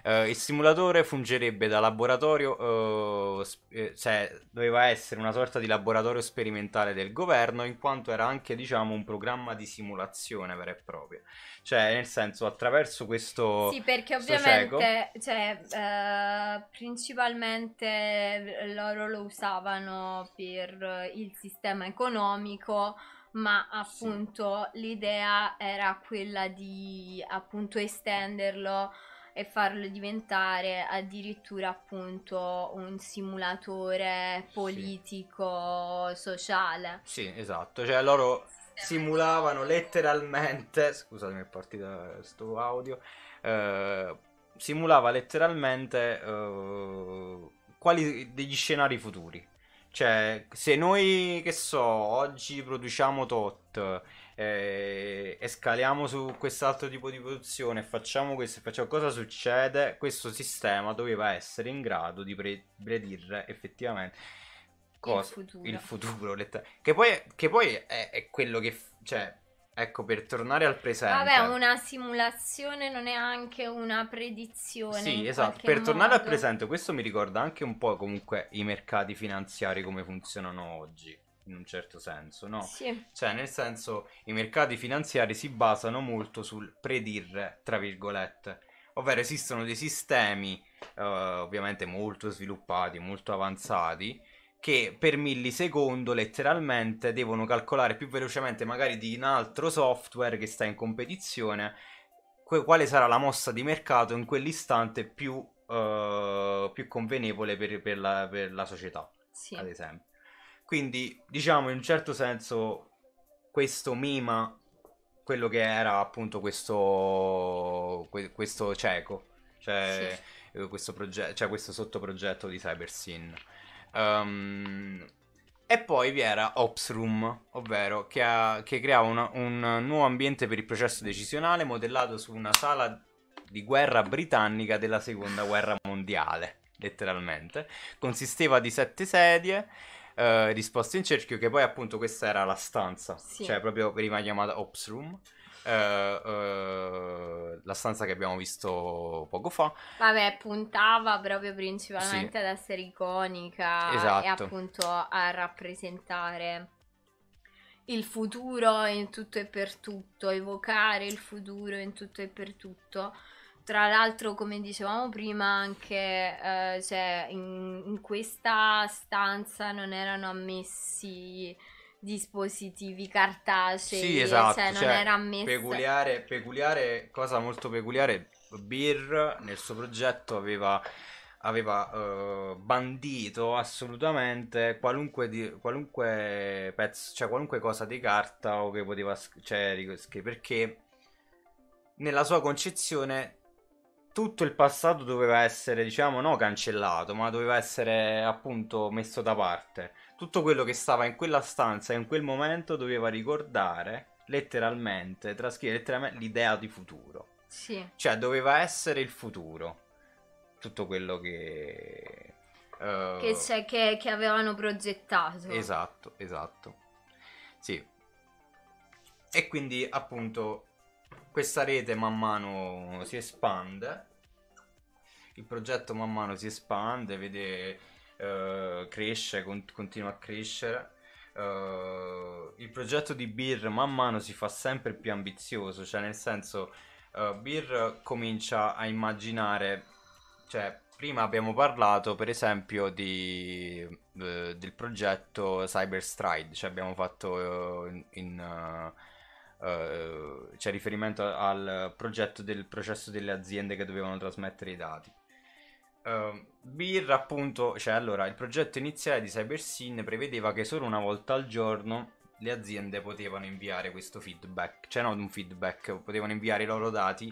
A: Uh, il simulatore fungerebbe da laboratorio, uh, eh, cioè doveva essere una sorta di laboratorio sperimentale del governo, in quanto era anche diciamo un programma di simulazione vera e propria. Cioè, nel senso, attraverso questo. Sì, perché ovviamente Ecco.
B: cioè, eh, principalmente loro lo usavano per il sistema economico, ma appunto sì. l'idea era quella di appunto estenderlo e farlo diventare addirittura appunto un simulatore politico sì. sociale.
A: Sì, esatto, cioè loro simulavano letteralmente, scusatemi è partito questo audio, eh, simulava letteralmente uh, quali degli scenari futuri. Cioè, se noi, che so, oggi produciamo tot eh, e scaliamo su quest'altro tipo di produzione e facciamo questo, e facciamo cosa succede, questo sistema doveva essere in grado di pre- predire effettivamente
B: cosa, il futuro. Il
A: futuro che poi, che poi è, è quello che... Cioè, Ecco, per tornare al presente. Vabbè,
B: una simulazione non è anche una predizione. Sì, esatto. Per modo. tornare al presente,
A: questo mi ricorda anche un po' comunque i mercati finanziari come funzionano oggi, in un certo senso, no? Sì. Cioè, nel senso, i mercati finanziari si basano molto sul predire, tra virgolette. Ovvero esistono dei sistemi, eh, ovviamente molto sviluppati, molto avanzati, che per millisecondo letteralmente devono calcolare più velocemente magari di un altro software che sta in competizione quale sarà la mossa di mercato in quell'istante più, uh, più convenevole per, per, la, per, la, società,
B: sì. ad esempio.
A: Quindi diciamo in un certo senso questo mima quello che era appunto questo, questo cieco, cioè, sì. Eh, questo, progetto, cioè questo sottoprogetto di CyberSyn. Um, e poi vi era Ops Room, ovvero che, ha, che creava una, un nuovo ambiente per il processo decisionale modellato su una sala di guerra britannica della seconda guerra mondiale, letteralmente. Consisteva di sette sedie. Eh, disposte in cerchio che poi appunto questa era la stanza sì. cioè proprio veniva chiamata ops room eh, eh, la stanza che abbiamo visto poco fa.
B: Vabbè, puntava proprio principalmente sì. ad essere iconica esatto. e appunto a rappresentare il futuro in tutto e per tutto, evocare il futuro in tutto e per tutto. Tra l'altro, come dicevamo prima, anche eh, cioè, in, in, questa stanza non erano ammessi dispositivi cartacei, sì, eh, cioè, esatto, cioè non cioè, era ammesso. Peculiare,
A: peculiare, cosa molto peculiare, Beer nel suo progetto aveva, aveva uh, bandito assolutamente qualunque, di, qualunque pezzo, cioè qualunque cosa di carta o che poteva, cioè, perché nella sua concezione tutto il passato doveva essere, diciamo, no cancellato, ma doveva essere appunto messo da parte. Tutto quello che stava in quella stanza in quel momento doveva ricordare letteralmente, trascrivere letteralmente l'idea di futuro. Sì. Cioè doveva essere il futuro. Tutto quello che... Uh... Che, cioè,
B: che, che avevano progettato.
A: Esatto, esatto. Sì. E quindi appunto questa rete man mano si espande il progetto man mano si espande, vede, eh, cresce, con, continua a crescere. Eh, il progetto di Beer man mano si fa sempre più ambizioso, cioè nel senso uh, Beer comincia a immaginare, cioè prima abbiamo parlato per esempio di, eh, del progetto Cyberstride, cioè abbiamo fatto eh, in... in uh, Uh, c'è riferimento al progetto del processo delle aziende che dovevano trasmettere i dati. Uh, ehm, Birra appunto, cioè allora il progetto iniziale di CyberSyn prevedeva che solo una volta al giorno le aziende potevano inviare questo feedback, cioè non un feedback, potevano inviare i loro dati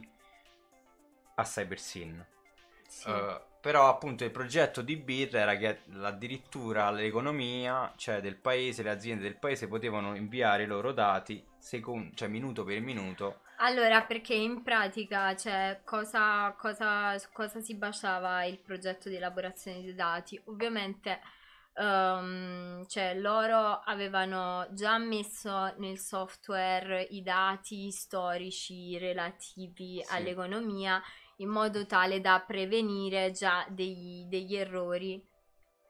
A: a CyberSyn. Sì. Uh, però appunto il progetto di BIR era che addirittura l'economia, cioè del paese, le aziende del paese potevano inviare i loro dati secondo, cioè minuto per minuto
B: allora, perché in pratica, cioè, cosa, cosa, su cosa si basava il progetto di elaborazione dei dati? Ovviamente, um, cioè, loro avevano già messo nel software i dati storici relativi sì. all'economia in modo tale da prevenire già degli, degli errori.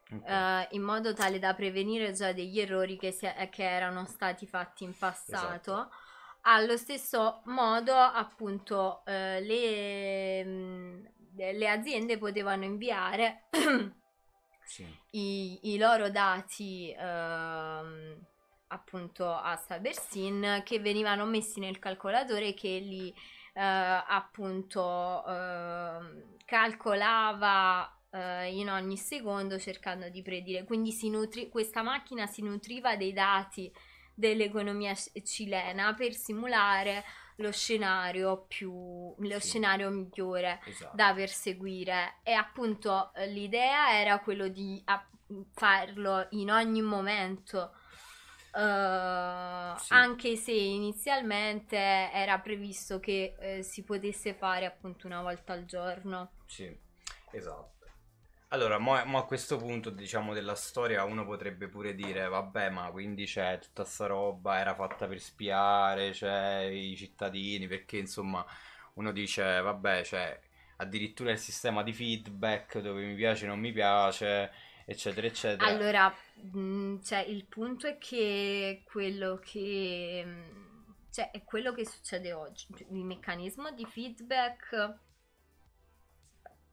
B: Okay. Uh, in modo tale da prevenire già degli errori che, si, che erano stati fatti in passato. Esatto allo stesso modo appunto eh, le, mm, le, aziende potevano inviare sì. i, i, loro dati eh, appunto a Cybersin che venivano messi nel calcolatore che li eh, appunto ehm, calcolava eh, in ogni secondo cercando di predire quindi nutri- questa macchina si nutriva dei dati dell'economia cilena per simulare lo scenario più lo sì. scenario migliore esatto. da perseguire e appunto eh, l'idea era quello di farlo in ogni momento Uh, sì. anche se inizialmente era previsto che eh, si potesse fare appunto una volta al giorno.
A: Sì, esatto. Allora, ma a questo punto, diciamo, della storia uno potrebbe pure dire, vabbè, ma quindi c'è tutta sta roba, era fatta per spiare, c'è i cittadini, perché insomma uno dice, vabbè, c'è addirittura il sistema di feedback dove mi piace, non mi piace, eccetera, eccetera.
B: Allora, mhmm, cioè, il punto è che quello che... Mhmm, cioè, è quello che succede oggi, il meccanismo di feedback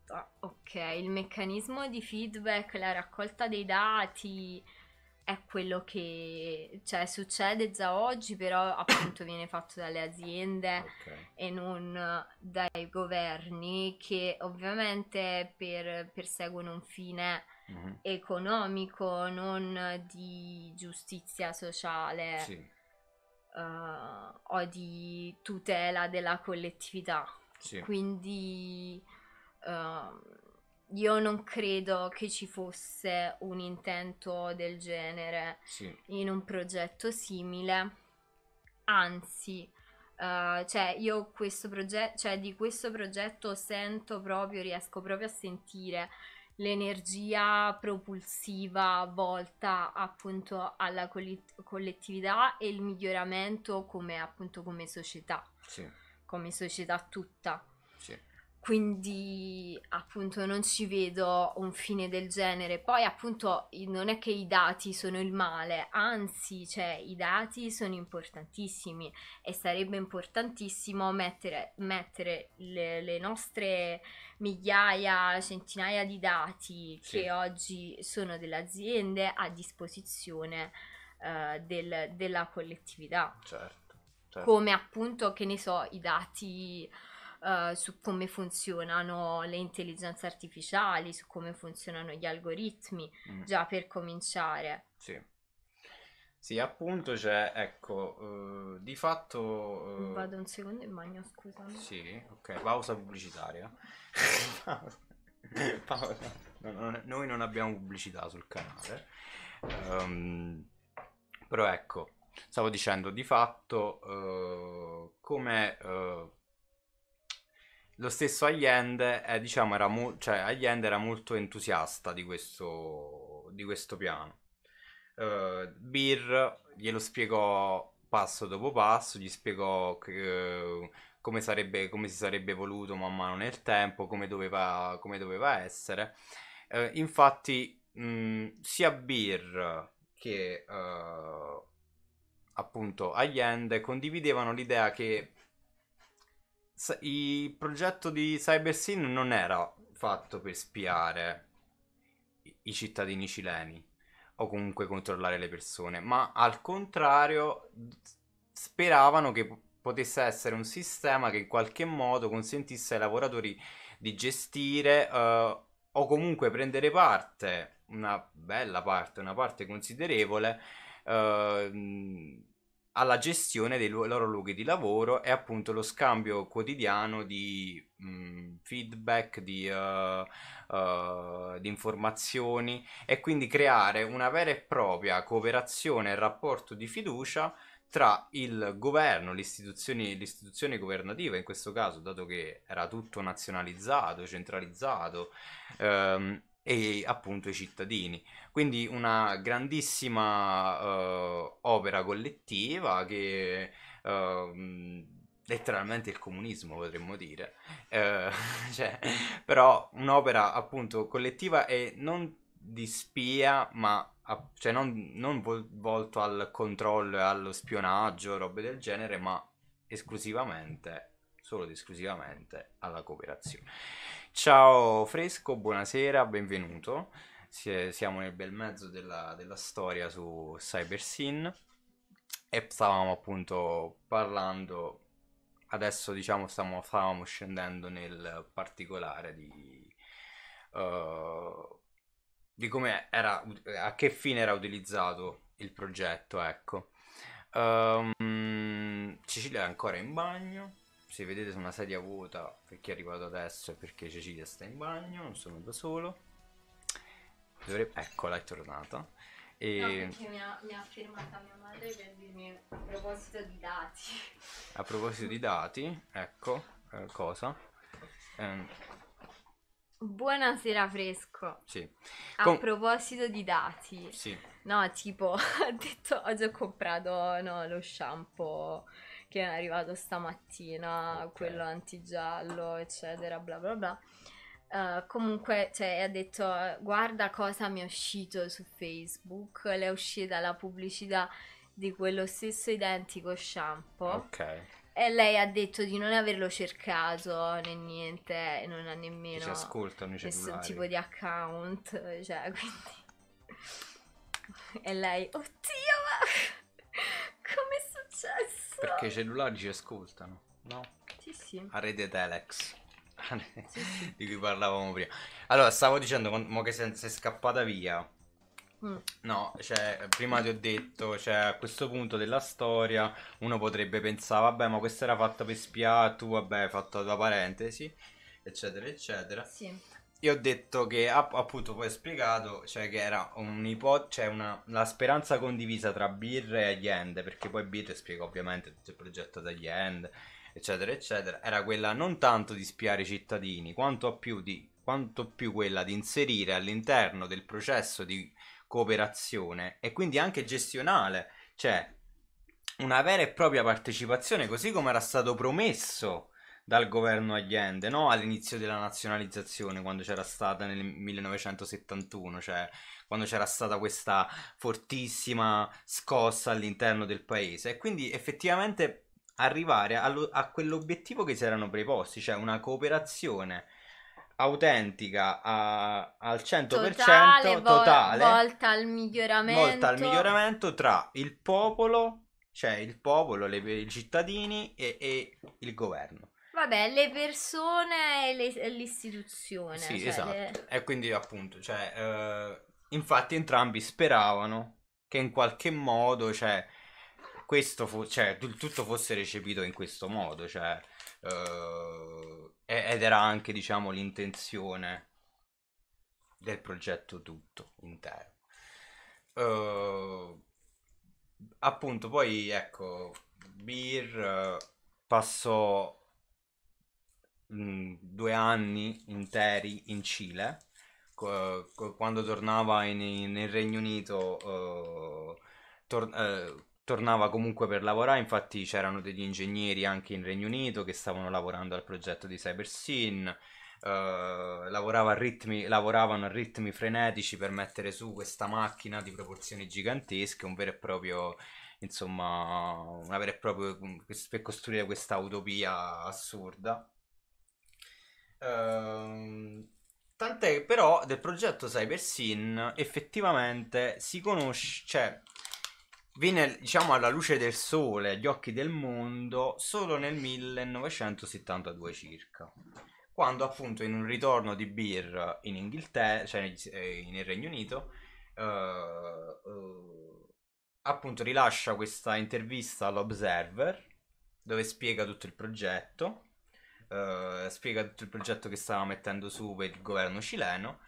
B: Ah, ok, il meccanismo di feedback, la raccolta dei dati è quello che cioè, succede già oggi, però appunto viene fatto dalle aziende okay. e non dai governi che ovviamente per, perseguono un fine mm-hmm. economico, non di giustizia sociale sì. uh, o di tutela della collettività. Sì. Quindi uh, io non credo che ci fosse un intento del genere sì. in un progetto simile. Anzi, uh, cioè io questo progetto, cioè di questo progetto sento proprio, riesco proprio a sentire l'energia propulsiva volta appunto alla collettività e il miglioramento come appunto come società, sì. come società tutta quindi appunto non ci vedo un fine del genere. Poi appunto non è che i dati sono il male, anzi, cioè i dati sono importantissimi e sarebbe importantissimo mettere, mettere le, le, nostre migliaia, centinaia di dati sì. che oggi sono delle aziende a disposizione eh, del, della collettività. Certo, certo. Come appunto, che ne so, i dati eh, su come funzionano le intelligenze artificiali, su come funzionano gli algoritmi, mm. già per cominciare.
A: Sì. Sì, appunto, cioè, ecco, uh, di fatto... Uh... Vado un secondo in
B: bagno, scusa.
A: Sì, ok, pausa pubblicitaria. pausa. No, no, noi non abbiamo pubblicità sul canale. Um, però ecco, stavo dicendo, di fatto, uh, come lo stesso Allende, è, diciamo, era, mo- cioè, Allende era molto entusiasta di questo, di questo piano. Uh, Beer glielo spiegò passo dopo passo, gli spiegò uh, come, sarebbe, come, si sarebbe evoluto man mano nel tempo, come doveva, come doveva essere. Uh, infatti, mh, mm, sia Birr che appunto Allende condividevano l'idea che il progetto di CyberSyn non era fatto per spiare i cittadini cileni o comunque controllare le persone, ma al contrario speravano che potesse essere un sistema che in qualche modo consentisse ai lavoratori di gestire eh, o comunque prendere parte, una bella parte, una parte considerevole eh, alla gestione dei loro luoghi di lavoro e appunto lo scambio quotidiano di mh, mm, feedback, di, uh, uh, di, informazioni e quindi creare una vera e propria cooperazione e rapporto di fiducia tra il governo, le istituzioni governative, in questo caso, dato che era tutto nazionalizzato, centralizzato, um, e appunto i cittadini. Quindi una grandissima uh, opera collettiva che uh, letteralmente il comunismo potremmo dire, uh, cioè, però un'opera appunto collettiva e non di spia ma a, cioè non, non vol- volto al controllo e allo spionaggio, robe del genere, ma esclusivamente, solo ed esclusivamente alla cooperazione. Ciao Fresco, buonasera, benvenuto. Siamo nel bel mezzo della, della storia su CyberSyn e stavamo appunto parlando, adesso diciamo stavamo, stavamo scendendo nel particolare di, uh, di come era, a che fine era utilizzato il progetto, ecco. Um, Cecilia è ancora in bagno se vedete su una sedia vuota per chi è arrivato adesso è perché Cecilia sta in bagno, non sono da solo. Dovrebbe... Eccola, è tornata. E... No, perché
B: mi ha, mi ha firmata mia madre per dirmi a proposito di dati.
A: A proposito di dati, ecco, eh, cosa? Eh,
B: Buonasera fresco. Sì. Com- a proposito di dati. Sì. No, tipo, ho detto oggi ho comprato no, lo shampoo che è arrivato stamattina, okay. quello antigiallo, eccetera, bla bla bla. Uh, comunque cioè, ha detto guarda cosa mi è uscito su Facebook, le è uscita la pubblicità di quello stesso identico shampoo. Okay. E lei ha detto di non averlo cercato né niente, e non ha nemmeno ci ascoltano nessun cellulari. tipo di account. Cioè, quindi... e lei, oddio, ma come si successo? Perché i
A: cellulari ci ascoltano, no?
B: Sì, sì. A
A: rete Telex. Di cui parlavamo prima. Allora, stavo dicendo mo che sei, sei scappata via. Mm. No, cioè, prima ti ho detto, cioè, a questo punto della storia uno potrebbe pensare, vabbè, ma questa era fatta per spiare, tu, vabbè, fatta da parentesi, eccetera, eccetera. Sì. Io ho detto che, appunto, poi ho spiegato, cioè che era un'ipotesi, cioè una, la speranza condivisa tra Birre e Allende, perché poi Birre spiega ovviamente tutto il progetto da Allende, eccetera, eccetera, era quella non tanto di spiare i cittadini, quanto più, di, quanto più quella di inserire all'interno del processo di cooperazione e quindi anche gestionale, cioè una vera e propria partecipazione, così come era stato promesso dal governo Allende, no? all'inizio della nazionalizzazione, quando c'era stata nel 1971, cioè quando c'era stata questa fortissima scossa all'interno del paese. E quindi effettivamente arrivare allo- a quell'obiettivo che si erano preposti, cioè una cooperazione autentica a, al 100% totale, totale vol- volta, al volta al miglioramento tra il popolo cioè il popolo, le, i cittadini e, e il governo.
B: Vabbè, le persone e, le, l'istituzione. Sì, cioè esatto. Le...
A: E quindi appunto, cioè, eh, infatti entrambi speravano che in qualche modo, cioè, questo fu- cioè, tutto fosse recepito in questo modo, cioè, eh, ed era anche, diciamo, l'intenzione del progetto tutto intero. Eh, appunto, poi, ecco, Beer eh, passò Mm, due anni interi in Cile, co- co- quando tornava in, in, nel Regno Unito, eh, tor- eh, tornava comunque per lavorare, infatti c'erano degli ingegneri anche in Regno Unito che stavano lavorando al progetto di CyberSyn. Uh, eh, lavorava lavoravano a ritmi frenetici per mettere su questa macchina di proporzioni gigantesche, un vero e proprio, insomma, una vera e propria, mm, per costruire questa utopia assurda. Um, tant'è però del progetto CyberSyn effettivamente si conosce, cioè viene diciamo alla luce del sole, agli occhi del mondo, solo nel 1972 circa, quando appunto in un ritorno di Beer in Inghilterra, cioè eh, nel Regno Unito, uh, uh, appunto rilascia questa intervista all'Observer dove spiega tutto il progetto eh, spiega tutto il progetto che stava mettendo su per il governo cileno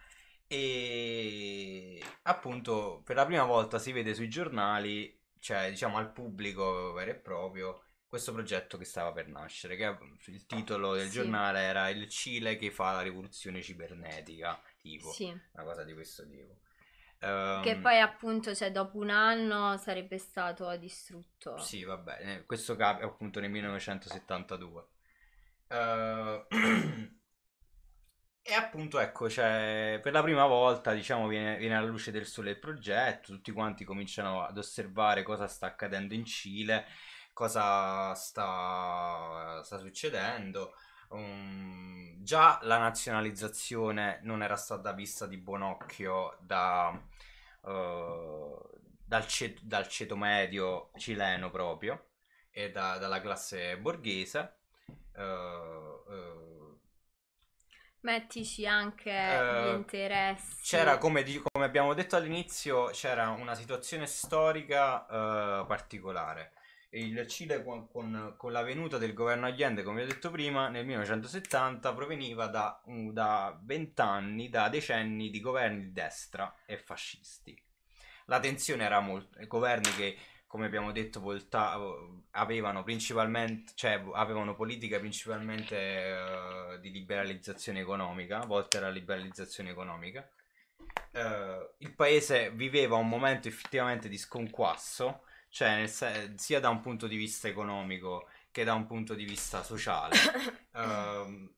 A: e appunto per la prima volta si vede sui giornali, cioè diciamo al pubblico vero e proprio, questo progetto che stava per nascere, che il titolo del sì. giornale era Il Cile che fa la rivoluzione cibernetica, tipo, sì. una cosa di questo tipo. Um, che ehm,
B: poi appunto, cioè, dopo un anno sarebbe stato distrutto.
A: Sì, vabbè, eh, questo cap- appunto nel 1972. Uh, e appunto, ecco, cioè, per la prima volta, diciamo, viene, viene, alla luce del sole il progetto, tutti quanti cominciano ad osservare cosa sta accadendo in Cile, cosa sta, sta succedendo. Um, già la nazionalizzazione non era stata vista di buon occhio da, uh, dal, ceto, dal, ceto, medio cileno proprio e da, dalla classe borghese Uh, uh,
B: Mettici anche uh, gli eh, interessi. C'era,
A: come, come, abbiamo detto all'inizio, c'era una situazione storica particolare. Il Cile con, con, con, la venuta del governo Allende, come vi ho detto prima, nel 1970 proveniva da vent'anni, da, da decenni di governi di destra e fascisti. La tensione era molto... governi che come abbiamo detto, volta- avevano principalmente, cioè avevano politiche principalmente uh, di liberalizzazione economica, volte alla liberalizzazione economica. Uh, il paese viveva un momento effettivamente di sconquasso, cioè se- sia da un punto di vista economico che da un punto di vista sociale. Uh,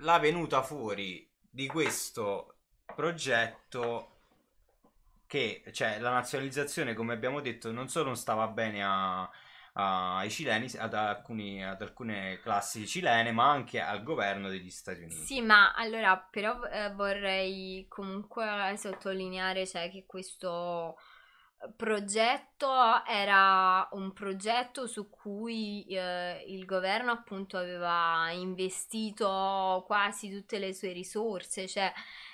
A: la venuta fuori di questo progetto che cioè, la nazionalizzazione, come abbiamo detto, non solo non stava bene a, a, ai cileni, ad, alcuni, ad, alcune classi cilene, ma anche al governo degli Stati Uniti.
B: Sì, ma allora però eh, vorrei comunque sottolineare cioè, che questo progetto era un progetto su cui eh, il governo appunto aveva investito quasi tutte le sue risorse, cioè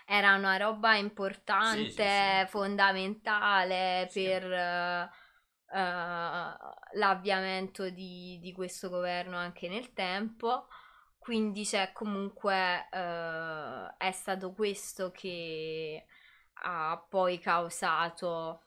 B: era una roba importante, sì, sì, fondamentale per uh, l'avviamento di, di, questo governo anche nel tempo. Quindi c'è comunque uh, è stato questo che ha poi causato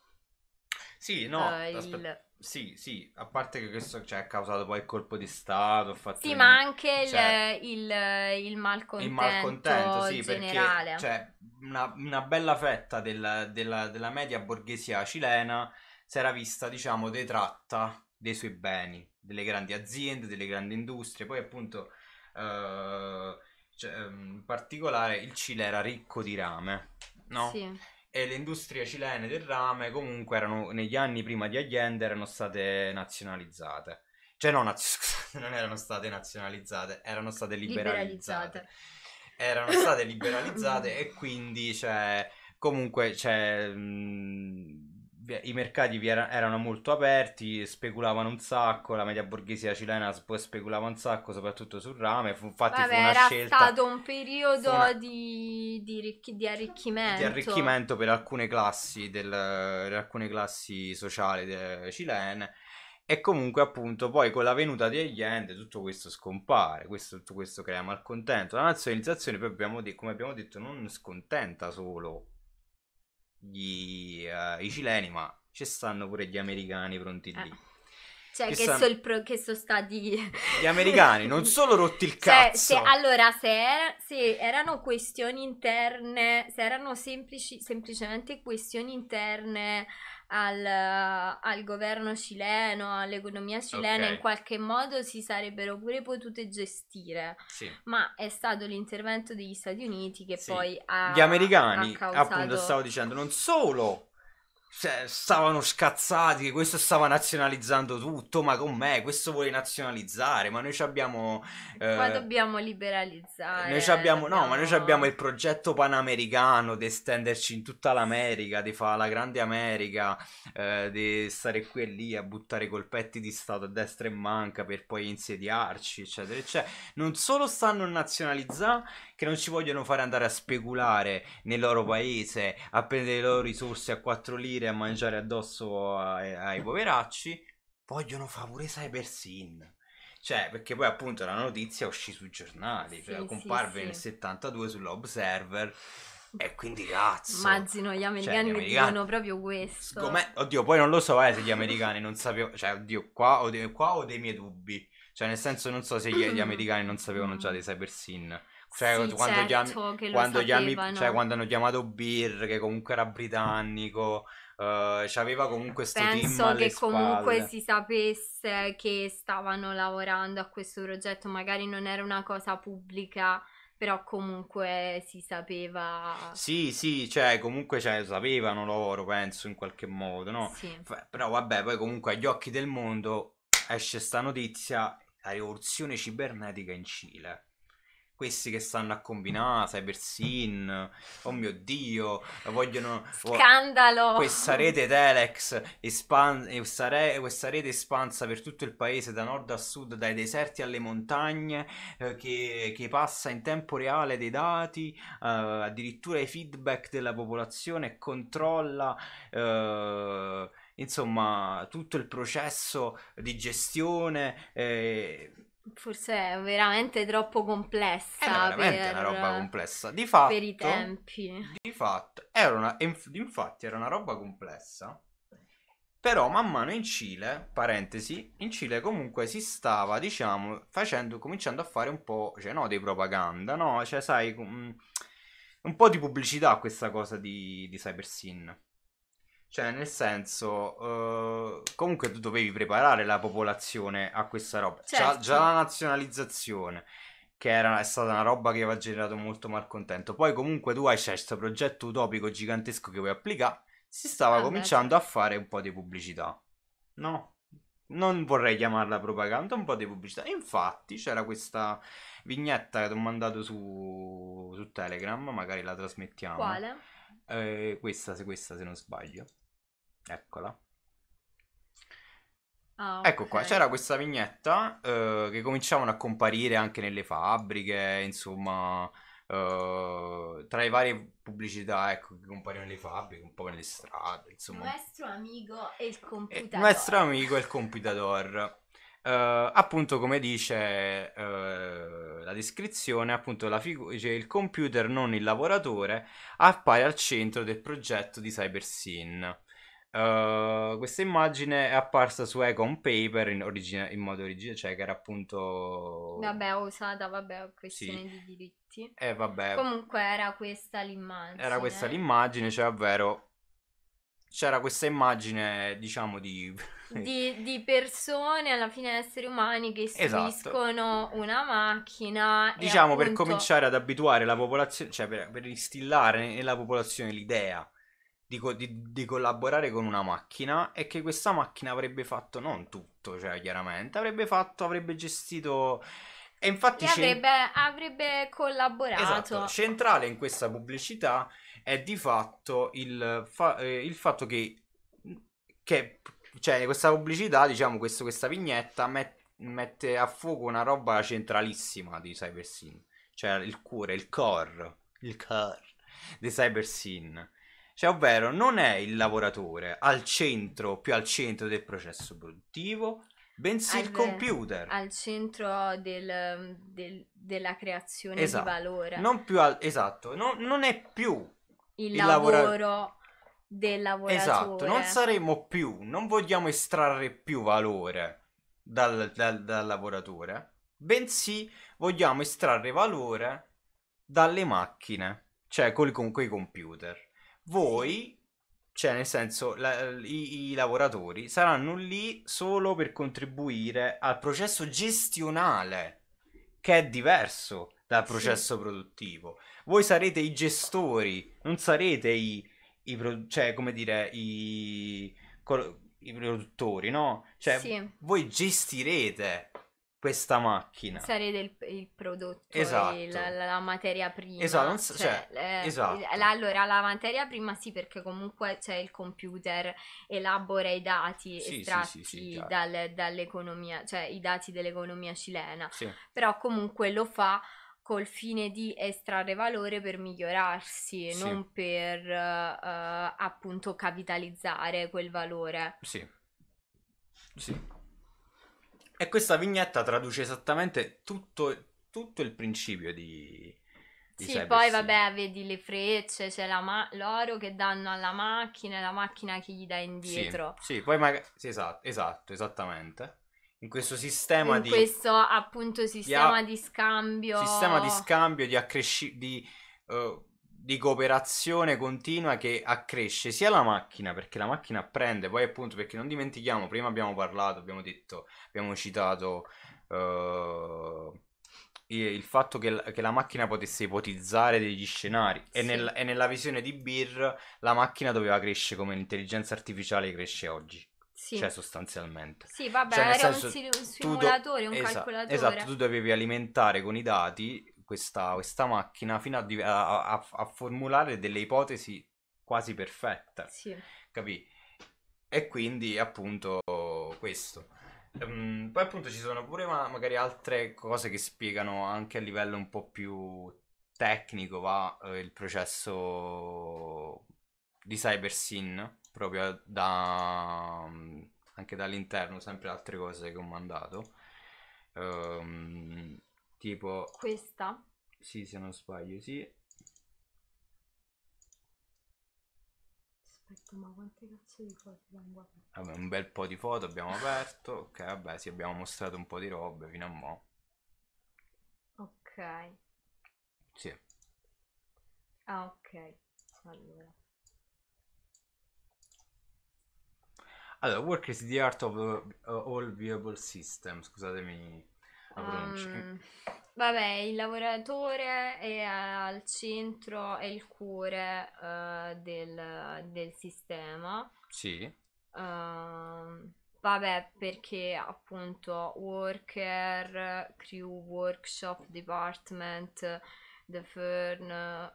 A: sì, no, uh, il... Sì, sì, a parte che questo cioè, ha causato poi il colpo di Stato. Fatto sì, in... ma
B: anche cioè, il, il, malcontento. Il malcontento, sì, generale. perché cioè,
A: una, una, bella fetta della, della, della, media borghesia cilena si era vista, diciamo, detratta dei suoi beni, delle grandi aziende, delle grandi industrie. Poi, appunto, eh, cioè, ehm, in particolare il Cile era ricco di rame, no? Sì e le industrie cilene del rame comunque erano negli anni prima di Allende erano state nazionalizzate. Cioè no, naz- scusate, non erano state nazionalizzate, erano state liberalizzate. liberalizzate. Erano state liberalizzate e quindi cioè, comunque Cioè, mh, i mercati erano molto aperti, speculavano un sacco, la media borghesia cilena speculava un sacco, soprattutto sul rame. Fu, infatti Vabbè, fu una era scelta, stato
B: un periodo una... Di, di, ricchi, di, arricchimento. Di arricchimento
A: per alcune classi, del, per alcune classi sociali de, cilene. E comunque, appunto, poi con la venuta degli end tutto questo scompare, questo, tutto questo crea malcontento. La nazionalizzazione, poi abbiamo de- come abbiamo detto, non scontenta solo gli, uh, i cileni, ma ci stanno pure gli americani pronti eh. lì. Eh. Cioè, che, stanno... so
B: pro... che sono stati...
A: Gli americani, non solo rotti il cazzo. Cioè, se,
B: allora, se, era, se, erano questioni interne, se erano semplici, semplicemente questioni interne al, eh, al governo cileno, all'economia cilena, okay. in qualche modo si sarebbero pure potute gestire. Sì. Ma è stato l'intervento degli Stati Uniti che sì. poi ha... Gli
A: americani, ha causato... appunto, stavo dicendo, non solo cioè, stavano scazzati, questo stava nazionalizzando tutto, ma con me, questo vuole nazionalizzare, ma noi ci abbiamo... Eh, Qua
B: dobbiamo liberalizzare. Noi
A: abbiamo, dobbiamo... No, ma noi abbiamo il progetto panamericano di estenderci in tutta l'America, di fare la grande America, eh, di stare qui e lì a buttare colpetti di Stato a destra e manca per poi insediarci, eccetera, eccetera. Cioè, non solo stanno nazionalizzando, che non ci vogliono fare andare a speculare nel loro paese, a prendere le loro risorse a 4 lire a mangiare addosso ai, ai poveracci, vogliono favorire Cyber Sin. Cioè, perché poi appunto la notizia uscì sui giornali, cioè, sì, cioè, comparve sì, nel 72 sull'Observer. E quindi cazzo.
B: Immagino gli cioè, americani, cioè, americani... dicono proprio questo. Come...
A: Oddio, poi non lo so eh, se gli americani non sapevano. Cioè, oddio, qua ho, dei... qua ho dei miei dubbi. Cioè, nel senso, non so se gli, gli americani non sapevano già dei cyber sin. Cioè, sì, quando, certo, gli am... quando, gli am... cioè, quando hanno chiamato Beer, che comunque era britannico. Uhm, c'aveva comunque questo Penso che comunque si
B: sapesse che stavano lavorando a questo progetto, magari non era una cosa pubblica, però comunque si sapeva.
A: Sì, sì, cioè comunque cioè, sapevano loro, penso, in qualche modo, no? Sì. F- però vabbè, poi comunque agli occhi del mondo esce sta notizia, la rivoluzione cibernetica in Cile questi che stanno a combinare, Cybersin, oh mio dio, vogliono...
B: Scandalo! questa rete
A: Telex, espan- questa, re- questa, rete espansa per tutto il paese, da nord a sud, dai deserti alle montagne, eh, che, che, passa in tempo reale dei dati, eh, addirittura i feedback della popolazione, controlla... Eh, insomma, tutto il processo di gestione, eh,
B: Forse è veramente troppo complessa. È veramente per... una roba
A: complessa. Di fatto, per i tempi. Di fatto, era una, infatti era una roba complessa. Però man mano in Cile, parentesi, in Cile comunque si stava, diciamo, facendo, cominciando a fare un po', cioè no, di propaganda, no? Cioè, sai, un po' di pubblicità questa cosa di, di Cyber Sin. Cioè, nel senso, eh, comunque tu dovevi preparare la popolazione a questa roba. Certo. Già, già, la nazionalizzazione, che era, è stata una roba che aveva generato molto malcontento. Poi comunque tu hai c'è questo progetto utopico gigantesco che vuoi applicare. Si stava ah, cominciando a fare un po' di pubblicità. No, non vorrei chiamarla propaganda, un po' di pubblicità. Infatti c'era questa vignetta che ti ho mandato su, su Telegram, magari la trasmettiamo. Quale? Eh, questa, questa se non sbaglio. Eccola.
B: Ah, okay. Ecco qua, c'era
A: questa vignetta eh, che cominciavano a comparire anche nelle fabbriche, insomma, eh, tra le varie pubblicità ecco, che comparivano nelle fabbriche, un po' nelle strade, insomma. Il
B: nostro amico e il eh, computador. Il nostro
A: amico e il computador. Uh, eh, appunto come dice uh, la descrizione appunto la figu- cioè, il computer non il lavoratore appare al centro del progetto di CyberSyn Ehm, questa immagine è apparsa su Econ Paper in, origine, in modo originale, cioè che era appunto... Vabbè,
B: usata, vabbè, questione sì. di diritti.
A: Eh, vabbè. Comunque
B: era questa l'immagine. Era questa
A: l'immagine, cioè ovvero c'era questa immagine, diciamo, di... di,
B: di persone, alla fine esseri umani, che esatto. una macchina. Diciamo, appunto... per cominciare
A: ad abituare la popolazione, cioè per, per instillare nella popolazione l'idea di, co- di, di, collaborare con una macchina e che questa macchina avrebbe fatto non tutto, cioè chiaramente, avrebbe fatto, avrebbe gestito... E infatti... E avrebbe,
B: avrebbe, collaborato. Esatto.
A: Centrale in questa pubblicità è di fatto il, fa- eh, il fatto che, che cioè, questa pubblicità, diciamo, questo, questa vignetta met- mette a fuoco una roba centralissima di Cybersyn, cioè il cuore, il core, il core di Cybersyn cioè, ovvero, non è il lavoratore al centro, più al centro del processo produttivo, bensì al, il computer.
B: Al centro del, del, della creazione esatto. di valore. Non
A: più al, esatto, non, non è più
B: il, il lavoro... Lavora- del lavoratore. Esatto, non
A: saremo più, non vogliamo estrarre più valore dal, dal, dal lavoratore, bensì vogliamo estrarre valore dalle macchine, cioè con quei computer voi, cioè nel senso la, i, i, lavoratori, saranno lì solo per contribuire al processo gestionale, che è diverso dal processo sì. produttivo. Voi sarete i gestori, non sarete i, i pro, cioè come dire, i, i produttori, no? Cioè sì. voi gestirete questa macchina. sarei
B: il, il prodotto, esatto. il, la, la, materia prima. Esatto, cioè, cioè, esatto. La, allora la materia prima sì perché comunque c'è il computer elabora i dati sì, estratti sì, sì, dal, dall'economia, cioè i dati dell'economia cilena, sì. però comunque lo fa col fine di estrarre valore per migliorarsi, sì. non per uh, appunto capitalizzare quel valore.
A: Sì. Sì. E questa vignetta traduce esattamente tutto, tutto il principio di... di sì, Cyber poi City.
B: vabbè, vedi le frecce, c'è ma- l'oro che danno alla macchina e la macchina che gli dà indietro.
A: Sì, sì poi magari... Sì, esatto, esatto, esattamente. In questo sistema in di... questo
B: appunto sistema di, a- di, scambio... Sistema di
A: scambio, di accrescimento... Uh, di cooperazione continua che accresce sia la macchina, perché la macchina apprende, poi appunto perché non dimentichiamo, prima abbiamo parlato, abbiamo detto, abbiamo citato uh, il fatto che, che, la macchina potesse ipotizzare degli scenari sì. e, nel, e, nella visione di Beer la macchina doveva crescere come l'intelligenza artificiale cresce oggi. Sì. Cioè, sostanzialmente. Sì, vabbè, cioè, era senso, un simulatore, un esatto, calcolatore. Esatto, tu dovevi alimentare con i dati questa, questa macchina fino a, a, a, formulare delle ipotesi quasi perfette. Sì. Capì? E quindi appunto questo. Um, poi appunto ci sono pure ma- magari altre cose che spiegano anche a livello un po' più tecnico va eh, il processo di CyberSyn proprio da mm, anche dall'interno sempre altre cose che ho mandato um, Tipo...
B: Questa?
A: Sì, se non sbaglio, sì.
B: Aspetta, ma quante cazzo di foto abbiamo
A: aperto? un bel po' di foto abbiamo aperto. Ok, vabbè, sì, abbiamo mostrato un po' di robe fino a mo'.
B: Ok. Sì. Ah, ok. Allora.
A: Allora, Work is the art of uh, all viable systems. Scusatemi Um,
B: vabbè, il lavoratore è al centro, è il cuore uh, del, del, sistema. Sì. Uh, vabbè, perché appunto worker, crew, workshop, department, the firm,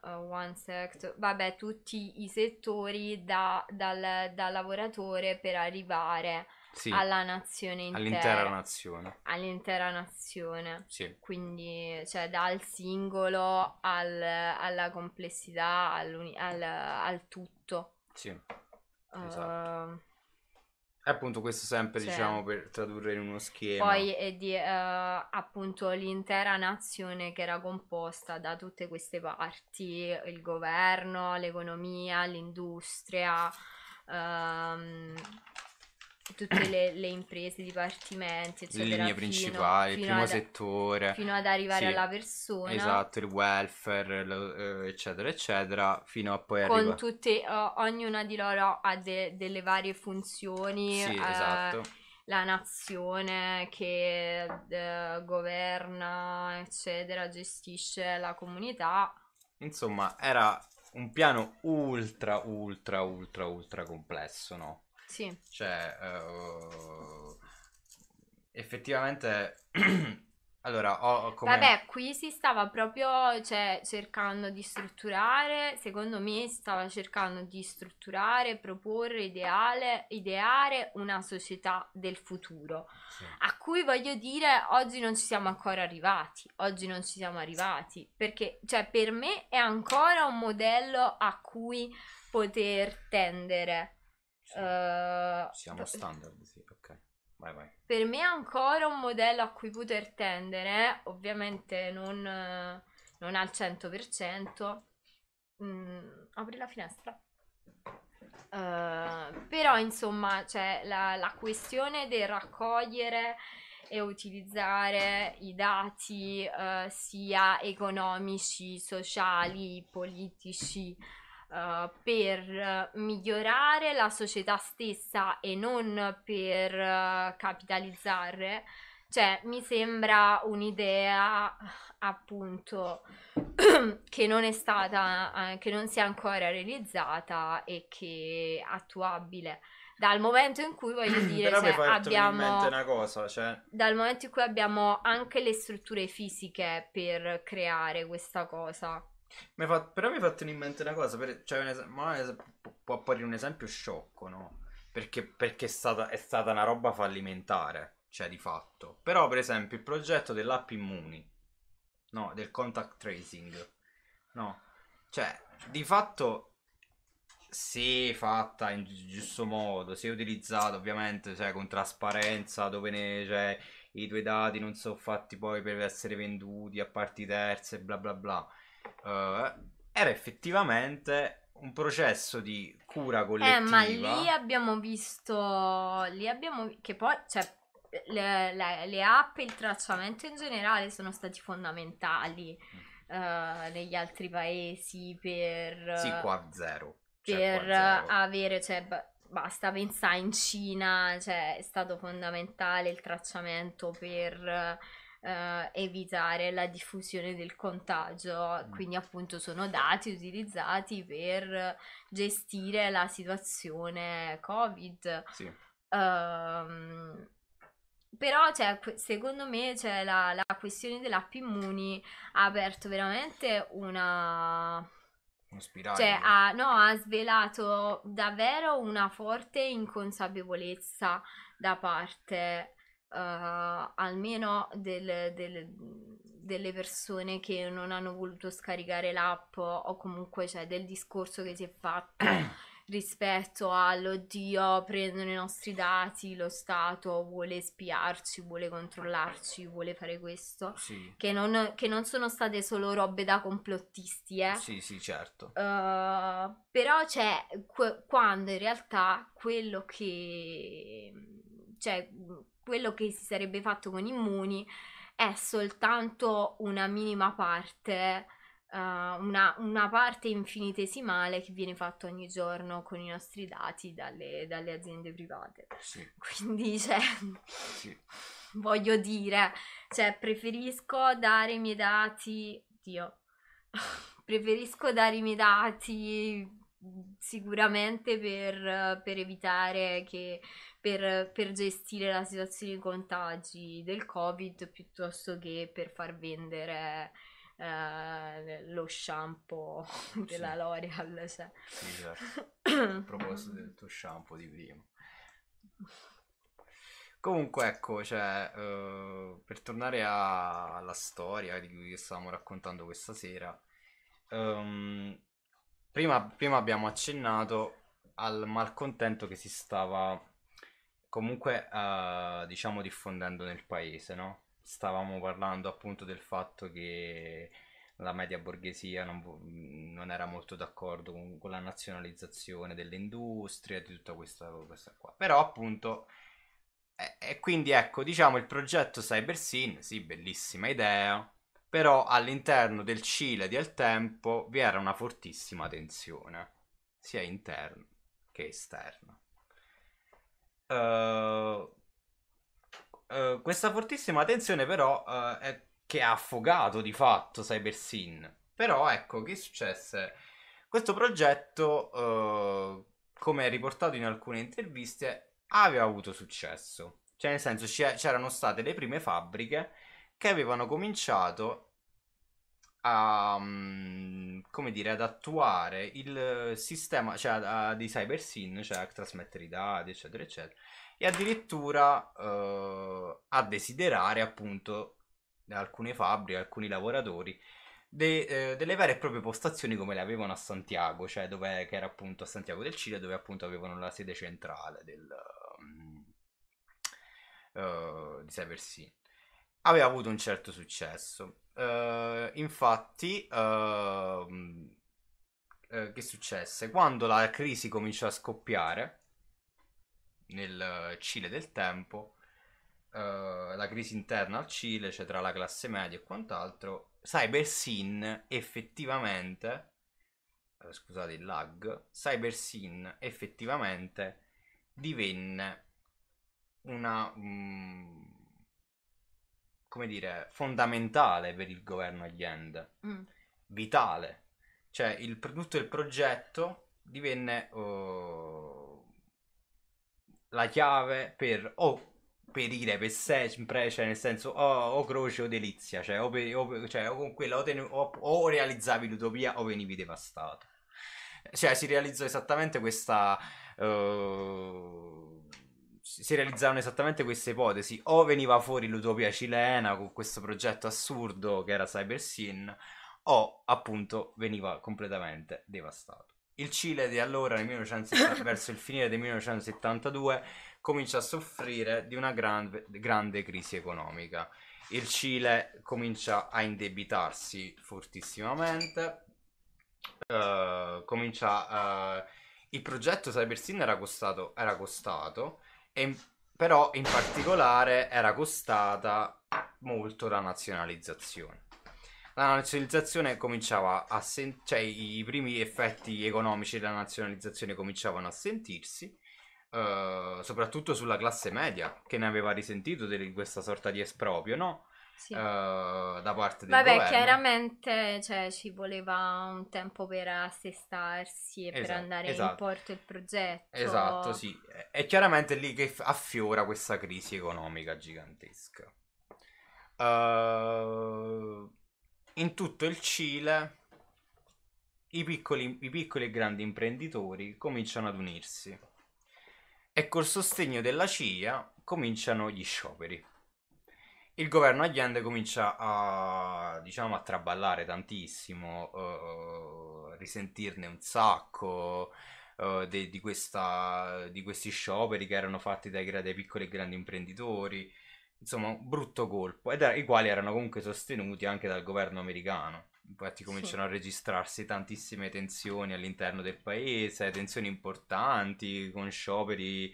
B: uh, eh, one sector, vabbè, tutti i settori da, dal, da lavoratore per arrivare a sì, alla nazione intera. All'intera
A: nazione.
B: All'intera nazione. Sì. Quindi, cioè, dal singolo al, alla complessità, al, al, tutto.
A: Sì. Esatto. Uh, e appunto questo sempre, cioè, diciamo, per tradurre in uno schema. Poi è
B: di, uh, appunto, l'intera nazione che era composta da tutte queste parti, il governo, l'economia, l'industria... Um, tutte le, le imprese, i dipartimenti, eccetera. Le linee principali, il primo ad,
A: settore. Fino
B: ad arrivare sì, alla persona. Esatto,
A: il welfare, lo, eh, eccetera, eccetera, fino a poi Con arriva...
B: tutte, oh, ognuna di loro ha de, delle varie funzioni. Sì, eh, esatto. La nazione che eh, governa, eccetera, gestisce la comunità.
A: Insomma, era un piano ultra, ultra, ultra, ultra complesso, no? Sì. Cioè, uh, effettivamente... allora, ho come... Vabbè,
B: qui si stava proprio cioè, cercando di strutturare, secondo me si stava cercando di strutturare, proporre, ideale, ideare una società del futuro, sì. a cui voglio dire oggi non ci siamo ancora arrivati, oggi non ci siamo arrivati, perché cioè, per me è ancora un modello a cui poter tendere
A: Uh, Siamo standard, sì, ok. Vai, vai.
B: Per me è ancora un modello a cui poter tendere, ovviamente non, non al 100%. Mm, apri la finestra. Uh, però insomma cioè, la, la, questione del raccogliere e utilizzare i dati uh, sia economici, sociali, politici, eh, per eh, migliorare la società stessa e non per uh, capitalizzare, cioè mi sembra un'idea appunto che non è stata, eh, che non si è ancora realizzata e che è attuabile dal momento in cui voglio dire Però cioè, abbiamo una
A: cosa, cioè...
B: dal momento in cui abbiamo anche le strutture fisiche per creare questa cosa
A: mi fa... Però mi è fatto in mente una cosa, per... cioè un es... es... può apparire un esempio sciocco, no? Perché, perché è, stata... è, stata, una roba fallimentare, cioè di fatto. Però per esempio il progetto dell'app Immuni, no, del contact tracing, no? Cioè, di fatto, se fatta in giusto modo, se utilizzata ovviamente cioè, con trasparenza, dove ne... Cioè, i tuoi dati non sono fatti poi per essere venduti a parti terze, bla bla bla eh, era effettivamente un processo di cura collettiva. Eh, ma lì
B: abbiamo visto, lì abbiamo, che poi, cioè, le, le, le app e il tracciamento in generale sono stati fondamentali mm. eh, negli altri paesi per... Sì, eh, qua
A: zero. Cioè, per qua
B: avere, cioè, basta pensare in Cina, cioè, è stato fondamentale il tracciamento per eh, evitare la diffusione del contagio. Mm. Quindi appunto sono dati utilizzati per gestire la situazione Covid. Sì. Um, però cioè, secondo me cioè, la, la, questione dell'app Immuni ha aperto veramente una...
A: Uno spirale. Cioè,
B: ha, no, ha svelato davvero una forte inconsapevolezza da parte uh, almeno del, del, delle persone che non hanno voluto scaricare l'app o comunque cioè, del discorso che si è fatto rispetto all'oddio prendono i nostri dati, lo Stato vuole spiarci, vuole controllarci, vuole fare questo, sì. che, non, che, non, sono state solo robe da complottisti, eh? Sì,
A: sì, certo.
B: Uh, però c'è cioè, qu- quando in realtà quello che... cioè quello che si sarebbe fatto con Immuni è soltanto una minima parte, uh, una, una, parte infinitesimale che viene fatta ogni giorno con i nostri dati dalle, dalle aziende private. Sì. Quindi, cioè, sì. voglio dire, cioè, preferisco dare i miei dati, Dio, preferisco dare i miei dati mm, sicuramente per, per evitare che per, per gestire la situazione dei contagi del Covid piuttosto che per far vendere Uh, lo shampoo della L'Oreal. Cioè.
A: Sì, esatto. a proposito del tuo shampoo di prima. Comunque, ecco, cioè, uh, per tornare a, alla storia di cui stavamo raccontando questa sera, um, prima, prima abbiamo accennato al malcontento che si stava comunque uh, diciamo diffondendo nel paese, no? Stavamo parlando appunto del fatto che la media borghesia non, non era molto d'accordo con, con, la nazionalizzazione delle industrie e di tutta questa, questa qua. Però appunto e, e quindi ecco, diciamo il progetto CyberSyn, sì, bellissima idea, però all'interno del Cile di al tempo vi era una fortissima tensione, sia interna che esterna. Uh, questa fortissima tensione però uh, è che ha affogato di fatto CyberSyn. Però ecco, che successe? Questo progetto, come riportato in alcune interviste, aveva avuto successo. Cioè, nel senso, c'erano state le prime fabbriche che avevano cominciato a, mhmm, come dire, ad attuare il sistema cioè, a, di CyberSyn, cioè a trasmettere i dati, eccetera, eccetera, e addirittura eh, a desiderare appunto da alcune fabbriche, alcuni lavoratori, de, eh, delle vere e proprie postazioni come le avevano a Santiago, cioè dove era appunto a Santiago del Cile, dove appunto avevano la sede centrale del, um, uh, di CyberSyn aveva avuto un certo successo. Uh, infatti, uh, uh, che successe? Quando la crisi cominciò a scoppiare nel Cile del tempo, eh, la crisi interna al Cile, cioè tra la classe media e quant'altro, Cyber Sin effettivamente, scusate il lag, Cyber effettivamente divenne una... Um, come dire, fondamentale per il governo Allende, mm. vitale. Cioè, il tutto il progetto divenne oh, la chiave per o oh, perire per sempre, cioè nel senso o, oh, croce o delizia, cioè o, per, o, cioè, o con quella o, tenu, o realizzavi l'utopia o venivi devastato. Cioè, si realizzò esattamente questa... Uh, si realizzavano esattamente queste ipotesi. O veniva fuori l'utopia cilena con questo progetto assurdo che era Cyber Sin, o appunto veniva completamente devastato. Il Cile di allora, 1970, verso il finire del 1972, comincia a soffrire di una gran, grande crisi economica. Il Cile comincia a indebitarsi fortissimamente, uh, comincia, uh, il progetto Cybersyn era costato, era costato in, però in particolare era costata molto la nazionalizzazione. La nazionalizzazione cominciava a sen- cioè i primi effetti economici della nazionalizzazione cominciavano a sentirsi, eh, soprattutto sulla classe media che ne aveva risentito di questa sorta di esproprio, no? sì. uh, da parte del Vabbè, governo.
B: chiaramente cioè, ci voleva un tempo per assestarsi e esatto, per andare esatto. in porto il progetto. Esatto, sì.
A: È chiaramente lì che affiora questa crisi economica gigantesca. Uh, in tutto il Cile i piccoli, i piccoli e grandi imprenditori cominciano ad unirsi e col sostegno della CIA cominciano gli scioperi il governo Allende comincia a, diciamo, a traballare tantissimo, uh, risentirne un sacco uh, de, di, questa, di, questi scioperi che erano fatti dai, dai, piccoli e grandi imprenditori, insomma un brutto colpo, ed era, i quali erano comunque sostenuti anche dal governo americano. Infatti cominciano sì. a registrarsi tantissime tensioni all'interno del paese, tensioni importanti, con scioperi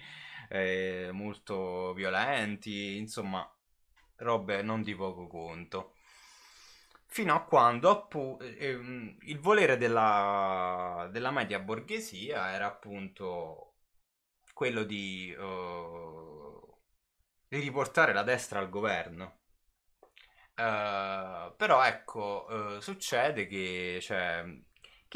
A: eh, molto violenti, insomma robe non di poco conto. Fino a quando appu- ehm, il volere della, della, media borghesia era appunto quello di, uh, di riportare la destra al governo. Uh, però ecco, uh, succede che cioè,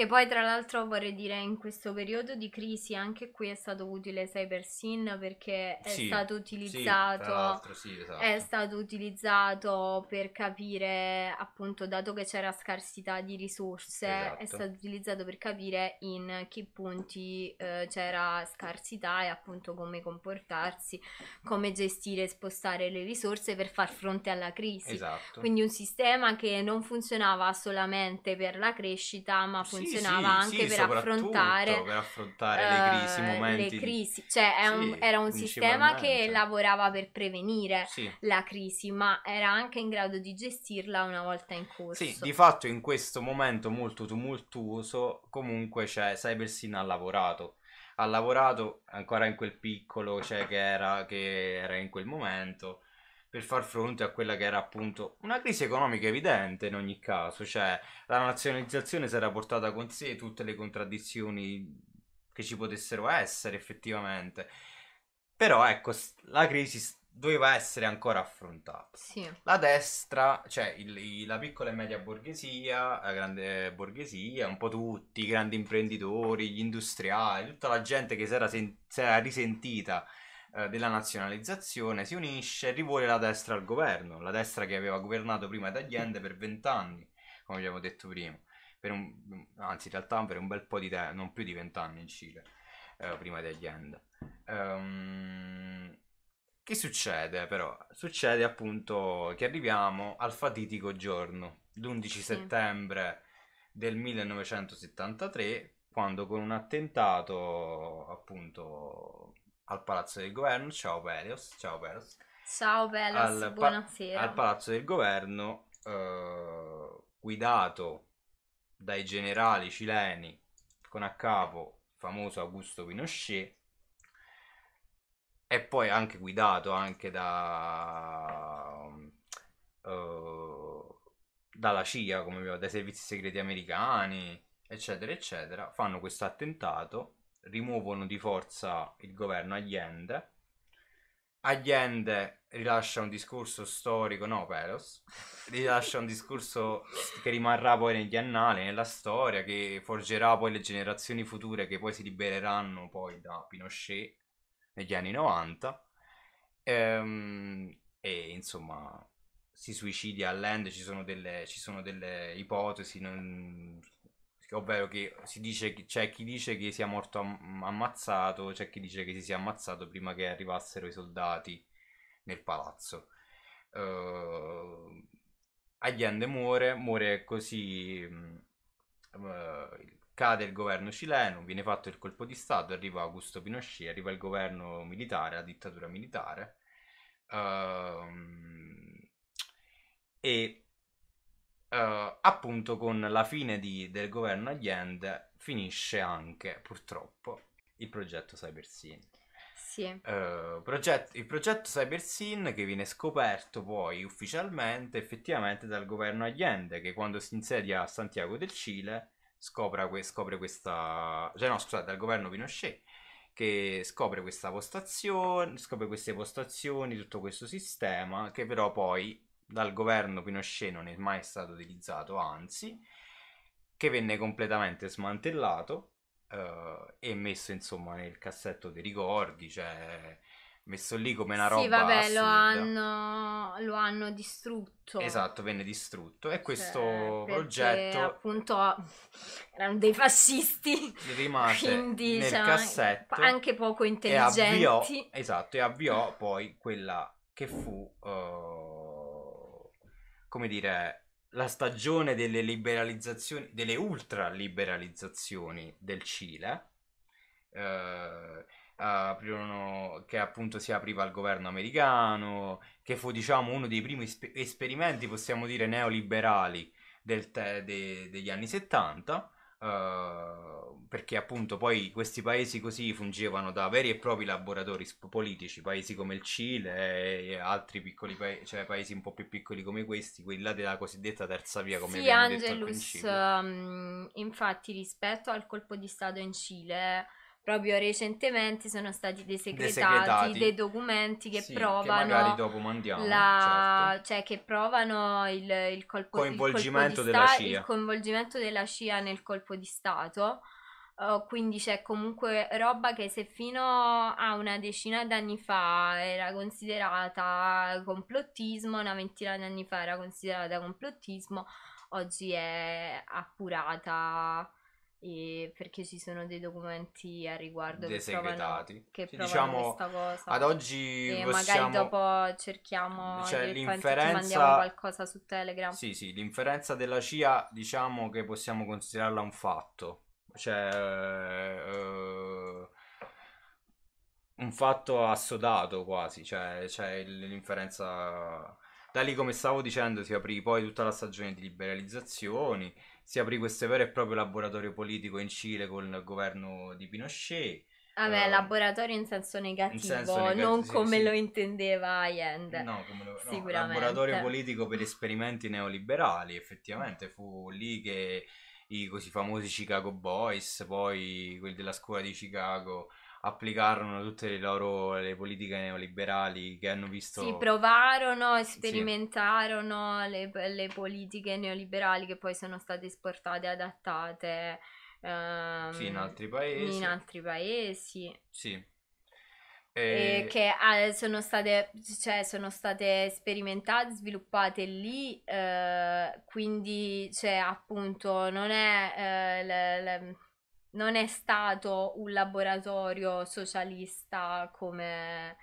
B: che poi tra l'altro vorrei dire in questo periodo di crisi anche qui è stato utile Cybersin perché è sì, stato utilizzato sì, sì, esatto. è stato utilizzato per capire appunto dato che c'era scarsità di risorse esatto. è stato utilizzato per capire in che punti eh, c'era scarsità e appunto come comportarsi, come gestire e spostare le risorse per far fronte alla crisi. Esatto. Quindi un sistema che non funzionava solamente per la crescita ma funzionava funzionava sì, anche sì, per, affrontare, per
A: affrontare uh, le eh, crisi, momenti. Le crisi.
B: Cioè, sì, un, era un sistema che lavorava per prevenire la crisi, ma era anche in grado di gestirla una volta in
A: corso. Sì, di fatto in questo momento molto tumultuoso, comunque cioè, Cybersin ha lavorato. Ha lavorato ancora in quel piccolo cioè, che, era, che era in quel momento per far fronte a quella che era appunto una crisi economica evidente in ogni caso, cioè la nazionalizzazione si era portata con sé tutte le contraddizioni che ci potessero essere effettivamente. Però ecco, la crisi doveva essere ancora affrontata. Sì. La destra, cioè il, la piccola e media borghesia, la grande borghesia, un po' tutti, i grandi imprenditori, gli industriali, tutta la gente che si era, sen- si era risentita eh, della nazionalizzazione, si unisce e rivuole la destra al governo, la destra che aveva governato prima di Allende per vent'anni, come abbiamo detto prima, un, anzi in realtà per un bel po' di tempo, non più di vent'anni in Cile, eh, prima di Allende. Um, che succede però? Succede appunto che arriviamo al fatidico giorno, l'11 sì. settembre del 1973, quando con un attentato appunto al Palazzo del Governo, ciao Velios, ciao Velios.
B: Ciao Velos, al, buonasera. Al
A: Palazzo del Governo, eh, guidato dai generali cileni con a capo il famoso Augusto Pinochet e poi anche guidato anche da, eh, dalla CIA, come, dai servizi segreti americani, eccetera, eccetera, fanno questo attentato rimuovono di forza il governo Allende. Allende rilascia un discorso storico, no Pelos, rilascia un discorso che rimarrà poi negli annali, nella storia, che forgerà poi le generazioni future che poi si libereranno poi da Pinochet negli anni 90. Ehm, e insomma si suicidi Allende, ci sono delle, ci sono delle ipotesi non, ovvero che si dice c'è chi dice che sia morto am- ammazzato, c'è chi dice che si sia ammazzato prima che arrivassero i soldati nel palazzo. Uh, Allende muore, muore così, uh, cade il governo cileno, viene fatto il colpo di Stato, arriva Augusto Pinochet, arriva il governo militare, la dittatura militare. Uh, e eh, appunto con la fine di, del governo Allende finisce anche purtroppo il progetto CyberSyn. Sì. Eh, progetto, il progetto CyberSyn che viene scoperto poi ufficialmente effettivamente dal governo Allende che quando si insedia a Santiago del Cile scopre, scopre questa... cioè no scusate dal governo Pinochet che scopre questa postazione, scopre queste postazioni, tutto questo sistema che però poi dal governo Pinochet non è mai stato utilizzato, anzi, che venne completamente smantellato eh, e messo insomma nel cassetto dei ricordi, cioè messo lì come una roba. Sì, vabbè, lo
B: hanno, lo hanno, distrutto. Esatto,
A: venne distrutto. E cioè, questo cioè, progetto.
B: appunto erano dei fascisti. Rimase quindi, nel cioè, cassetto. Anche poco intelligenti. E avviò,
A: esatto, e avviò poi quella che fu. Uh, come dire, la stagione delle liberalizzazioni, delle ultra del Cile, eh, aprirono, che appunto si apriva al governo americano, che fu diciamo uno dei primi esper- esperimenti, possiamo dire, neoliberali te- de- degli anni 70 Ehm, perché appunto poi questi paesi così fungevano da veri e propri laboratori sp- politici, paesi come il Cile e altri piccoli paesi, cioè paesi un po' più piccoli come questi, quelli là della cosiddetta terza via come sì, abbiamo Angelus, detto al principio.
B: Um, infatti rispetto al colpo di stato in Cile proprio recentemente sono stati desecretati, desecretati. dei documenti che sì, provano che mandiamo, la, certo. cioè che provano il, il colpo, coinvolgimento il colpo della sta- CIA. il coinvolgimento della CIA nel colpo di Stato. Uh, quindi c'è comunque roba che se fino a una decina d'anni fa era considerata complottismo, una ventina d'anni fa era considerata complottismo, oggi è appurata e perché ci sono dei documenti a riguardo desegretati che, provano, che diciamo questa cosa ad oggi e possiamo... magari dopo cerchiamo cioè, l'inferenza... mandiamo qualcosa su Telegram
A: sì sì l'inferenza della CIA diciamo che possiamo considerarla un fatto cioè eh, un fatto assodato quasi cioè, cioè l'inferenza da lì come stavo dicendo si aprì poi tutta la stagione di liberalizzazioni si aprì questo vero e proprio laboratorio politico in Cile con il governo di Pinochet. Vabbè, ah
B: laboratorio in senso negativo, in senso negativo non sì, come sì. lo intendeva Allende. No, come lo, Sicuramente. No, laboratorio
A: politico per esperimenti neoliberali, effettivamente fu lì che i così famosi Chicago Boys, poi quelli della scuola di Chicago, applicarono tutte le loro le politiche neoliberali che hanno visto... Si
B: provarono sperimentarono sì. le, le, politiche neoliberali che poi sono state esportate adattate ehm, sì, in altri paesi. In altri paesi.
A: Sì. E... E eh, che
B: eh, sono, state, cioè, sono state sperimentate, sviluppate lì, eh, quindi cioè, appunto non è... Eh, le, le non è stato un laboratorio socialista come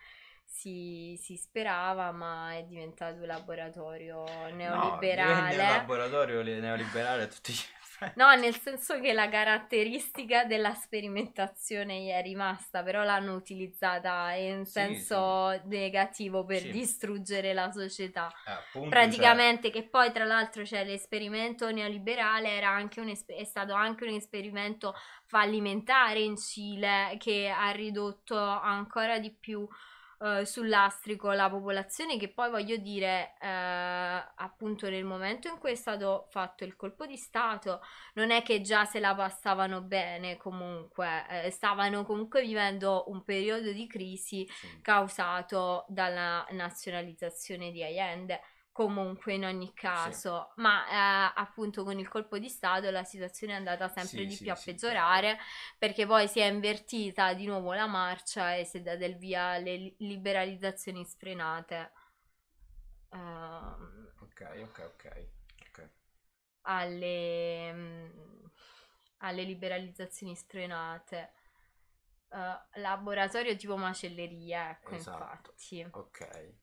B: si, si sperava, ma è diventato un laboratorio neoliberale. No, un
A: laboratorio neoliberale a tutti gli
B: cioè, no, nel senso che la caratteristica della sperimentazione gli è rimasta, però l'hanno utilizzata in senso sì. negativo per sì. distruggere la società. Eh, appunto, Praticamente, cioè... che poi tra l'altro c'è cioè, l'esperimento neoliberale, era anche un esper- è stato anche un esperimento fallimentare in Cile che ha ridotto ancora di più eh, sul lastrico la popolazione che poi voglio dire eh, appunto nel momento in cui è stato fatto il colpo di stato non è che già se la passavano bene comunque eh, stavano comunque vivendo un periodo di crisi sì. causato dalla nazionalizzazione di Allende comunque in ogni caso, sì. ma eh, appunto con il colpo di Stato la situazione è andata sempre sì, di sì, più a peggiorare perché poi si è invertita di nuovo la marcia e si è data il via alle liberalizzazioni sfrenate. Uh,
A: ok, ok, ok.
B: Alle, mm, alle, liberalizzazioni sfrenate. Uh, laboratorio tipo macelleria, ecco esatto. infatti.
A: Ok.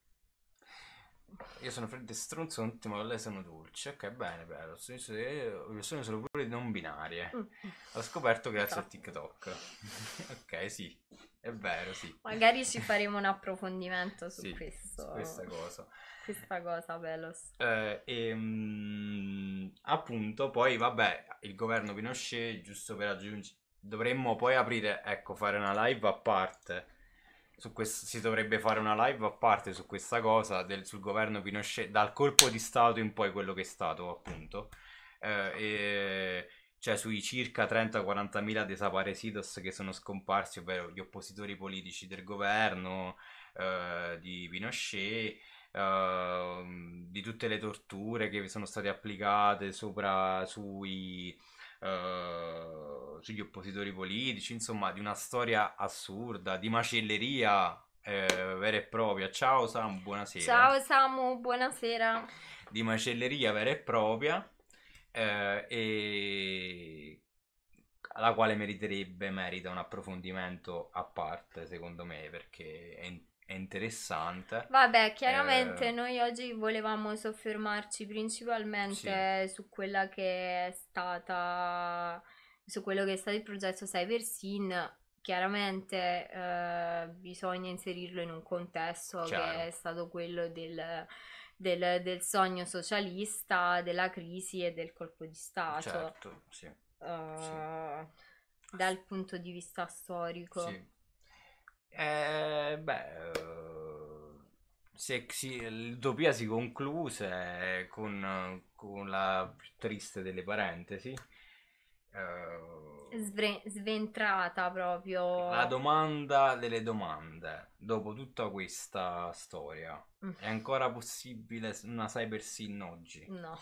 A: Io sono freddo e stronzo, un ottimo, lei sono dolce. Ok, bene, bello. Sono, persone sono pure non binarie. Mm. Ho scoperto grazie al esatto. TikTok. ok, sì, è vero, sì. Magari ci
B: faremo un approfondimento su, sì, questo, su questa cosa. Questa cosa, Velos.
A: Eh, e ehm, mh, appunto, poi vabbè, il governo Pinochet, giusto per aggiungere, dovremmo poi aprire, ecco, fare una live a parte questo, si dovrebbe fare una live a parte su questa cosa del, sul governo Pinochet, dal colpo di Stato in poi quello che è stato, appunto. Eh, e, cioè sui circa 30-40 mila desaparecidos che sono scomparsi, ovvero gli oppositori politici del governo eh, di Pinochet. Eh, di tutte le torture che sono state applicate sopra sui uh, sugli oppositori politici, insomma di una storia assurda, di macelleria eh, vera e propria. Ciao Samu, buonasera. Ciao
B: Samu, buonasera.
A: Di macelleria vera e propria eh, e alla quale meriterebbe, merita un approfondimento a parte secondo me perché è in è interessante. Vabbè, chiaramente eh...
B: noi oggi volevamo soffermarci principalmente sì. su quella che è stata su quello che è stato il progetto CyberSyn. Chiaramente eh, bisogna inserirlo in un contesto Chiaro. che è stato quello del, del, del, sogno socialista, della crisi e del colpo di Stato. Certo, sì. Uh, sì. Eh, dal punto di vista storico. Sì
A: eh, beh, si, si, l'utopia si concluse con, con, la più triste delle parentesi. Eh,
B: sventrata proprio. La
A: domanda delle domande, dopo tutta questa storia, mm. è ancora possibile una cyber sin oggi? No.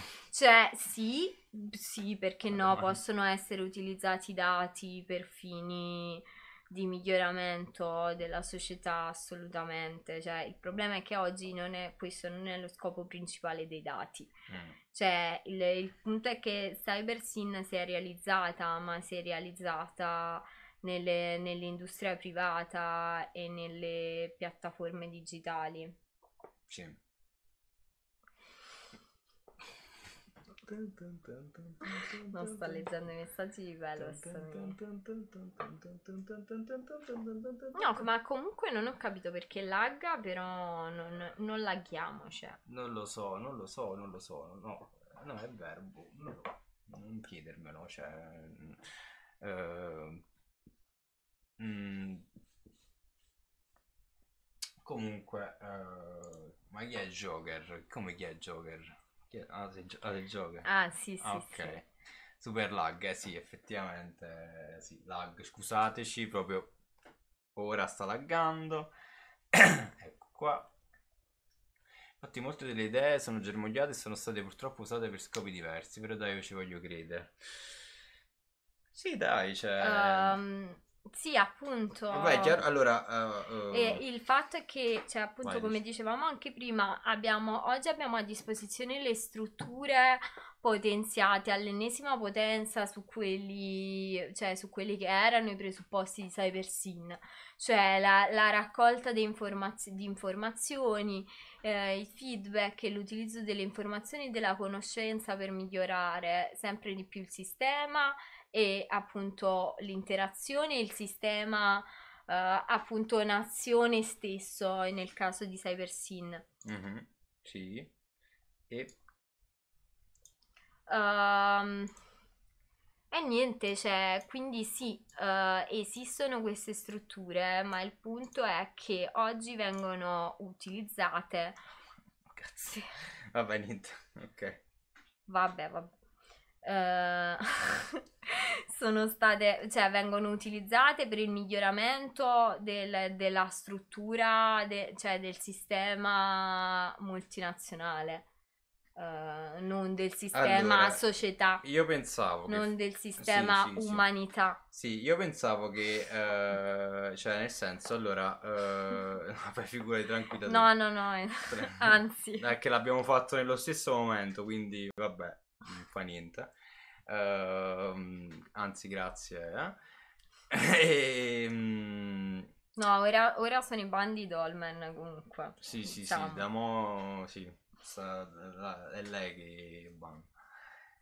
B: cioè, sì, sì, perché la no, domanda. possono essere utilizzati i dati per fini di miglioramento della società assolutamente, cioè il problema è che oggi non è, questo non è lo scopo principale dei dati, mm. cioè il, il, punto è che CyberSyn si è realizzata, ma si è realizzata nelle, nell'industria privata e nelle piattaforme digitali.
A: Sì. Non sto leggendo
B: i messaggi di Velos. No, ma comunque non ho capito perché lagga, però non, non laghiamo, cioè.
A: Non lo so, non lo so, non lo so, no, no è verbo, no, non chiedermelo, cioè... Mm, eh, mm, comunque, eh, ma chi è Joker? Come chi è Joker? Ah, se, gio- ah, ah, sì, sì. Ah, ok. Sì. Super lag, eh sì, effettivamente, eh, sì, lag, scusateci, proprio ora sta laggando. ecco qua. Infatti molte delle idee sono germogliate e sono state purtroppo usate per scopi diversi, però dai, io ci voglio credere. Sì, dai, cioè...
B: Um, sì, appunto. Vabbè, chiaro.
A: Allora, uh, uh... E eh,
B: il fatto è che, cioè, appunto, Vai, come dicevamo anche prima, abbiamo, oggi abbiamo a disposizione le strutture potenziate all'ennesima potenza su quelli, cioè, su quelli che erano i presupposti di CyberSyn, cioè la, la raccolta informaz- di informazioni, eh, il feedback e l'utilizzo delle informazioni e della conoscenza per migliorare sempre di più il sistema e appunto l'interazione, il sistema, eh, appunto nazione stesso nel caso di Cybersin.
A: Mm-hmm. Sì. E...
B: Um, e niente, cioè, quindi sì, eh, esistono queste strutture, ma il punto è che oggi vengono utilizzate. Cazzo.
A: Vabbè, niente. Ok.
B: Vabbè, vabbè. Eh, sono state, cioè vengono utilizzate per il miglioramento del, della struttura, de, cioè del sistema multinazionale. Uh, non del sistema allora, società.
A: Io pensavo. Non che... del sistema sì, sì,
B: umanità.
A: Sì. sì. io pensavo che. Uh, cioè, nel senso, allora. Uh, fai figure tranquilla. No,
B: no, no, anzi. È
A: che l'abbiamo fatto nello stesso momento, quindi vabbè non fa niente. Uh, anzi, grazie. Eh. e, um...
B: No, ora, ora, sono i bandi Dolmen comunque.
A: Sì, sì, diciamo. sì, da mo... Sì, è lei che...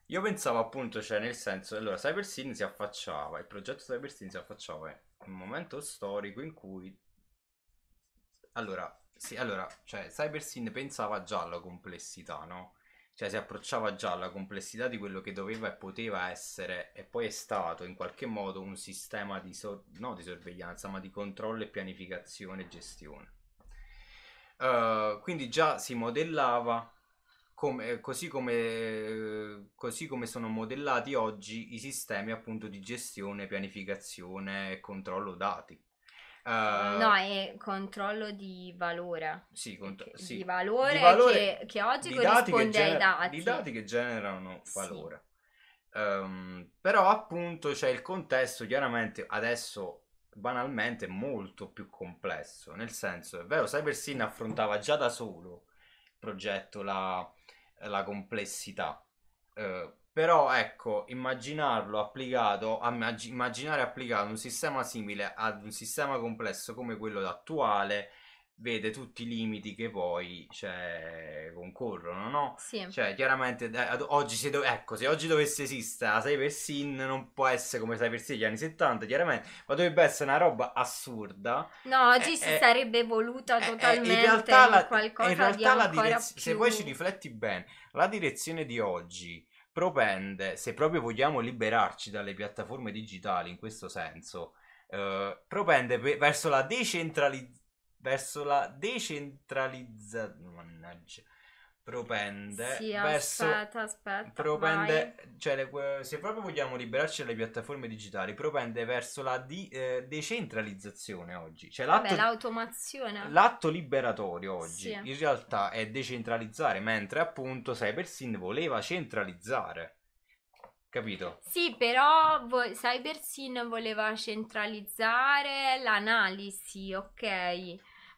A: Io pensavo appunto, cioè nel senso, allora CyberSyn si affacciava, il progetto CyberSyn si affacciava in un momento storico in cui... Allora, sì, allora, cioè CyberSyn pensava già alla complessità, no? cioè si approcciava già alla complessità di quello che doveva e poteva essere e poi è stato in qualche modo un sistema di, sor- no, di sorveglianza ma di controllo e pianificazione e gestione. Uh, quindi già si modellava come, così, come, così, come, sono modellati oggi i sistemi appunto di gestione, pianificazione e controllo dati. Uh, no,
B: è controllo di valore.
A: Sì, contro- sì. Di, valore di valore,
B: che, che oggi corrisponde che gener- ai dati. Di dati
A: che generano valore. Sì. Um, ehm, però appunto c'è cioè, il contesto, chiaramente adesso banalmente molto più complesso, nel senso è vero, CyberSyn affrontava già da solo il progetto la, la complessità. Uh, però ecco, immaginarlo applicato, immaginare applicato un sistema simile ad un sistema complesso come quello attuale vede tutti i limiti che poi cioè, concorrono, no? Sì. Cioè, chiaramente eh, ad, oggi se, do- ecco, se oggi dovesse esistere la Cyber Sin non può essere come Cyber Sin degli anni 70, chiaramente, ma dovrebbe essere una roba assurda. No, oggi eh, si eh,
B: sarebbe evoluta eh, eh totalmente in realtà la, qualcosa in realtà di la direz- più... se poi ci
A: rifletti bene, la direzione di oggi propende, se proprio vogliamo liberarci dalle piattaforme digitali in questo senso, eh, propende pe- verso la decentralizzazione verso la decentralizzazione mannaggia propende sì, verso aspetta,
B: aspetta, propende,
A: vai. cioè le, eh, se proprio vogliamo liberarci dalle piattaforme digitali propende verso la di, eh, decentralizzazione oggi cioè Vabbè,
B: l'automazione
A: l'atto liberatorio oggi sì. in realtà è decentralizzare mentre appunto CyberSyn voleva centralizzare capito?
B: Sì, però vo- CyberSyn voleva centralizzare l'analisi, ok?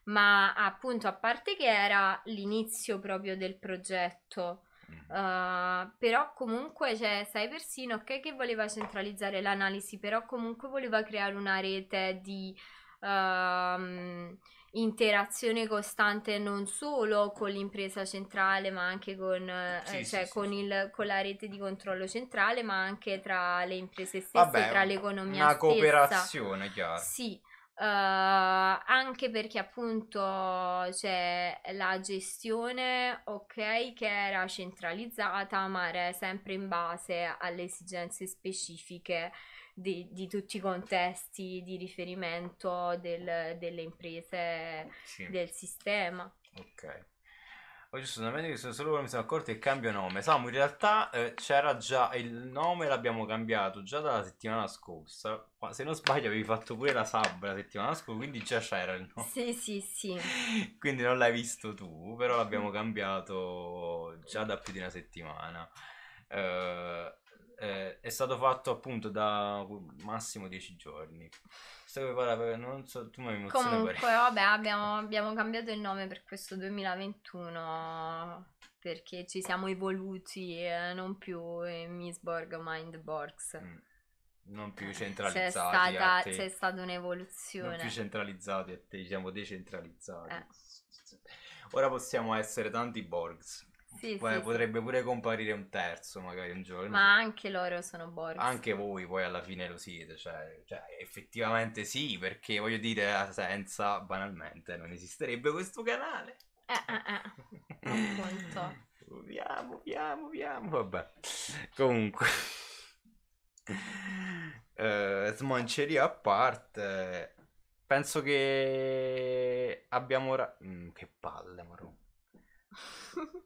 B: ma appunto a parte che era l'inizio proprio del progetto, Uh, però comunque cioè, sai persino okay, che voleva centralizzare l'analisi però comunque voleva creare una rete di uh, interazione costante non solo con l'impresa centrale ma anche con, sì, eh, sì, cioè, sì, con, il, con, la rete di controllo centrale ma anche tra le imprese stesse Vabbè, tra l'economia una stessa una cooperazione
A: chiaro sì
B: Uh, anche perché appunto c'è la gestione ok che era centralizzata ma era sempre in base alle esigenze specifiche di, di tutti i contesti di riferimento del, delle imprese sì. del sistema
A: ok poi giusto, che sono solo ora mi sono accorto che cambio nome. Samu, in realtà eh, c'era già il nome, l'abbiamo cambiato già dalla settimana scorsa. Ma se non sbaglio avevi fatto pure la sub la settimana scorsa, quindi già c'era il nome.
B: Sì, sì, sì.
A: quindi non l'hai visto tu, però l'abbiamo cambiato già da più di una settimana. Eh, eh, è stato fatto appunto da massimo 10 giorni. Sto preparando, eh, non so, tu mi emozioni Comunque, pare.
B: vabbè, abbiamo, abbiamo cambiato il nome per questo 2021 perché ci siamo evoluti, eh, non più in Misborg Mind in Borgs. Mm.
A: Non più eh, centralizzati. C'è stata, c'è
B: stata un'evoluzione. Non più
A: centralizzati a te, siamo decentralizzati. Eh. Ora possiamo essere tanti Borgs.
B: Sì, Beh, sì, potrebbe
A: sì. pure comparire un terzo magari un giorno. Ma
B: anche loro sono Boris. Anche
A: voi poi alla fine lo siete, cioè, cioè effettivamente sì, perché voglio dire senza banalmente non esisterebbe questo
B: canale. Eh, eh,
A: eh.
B: Appunto.
A: Viamo, viamo, viamo, vabbè. Comunque. eh, smonceria a parte. Penso che abbiamo... Ra- mm, che palle, Marò.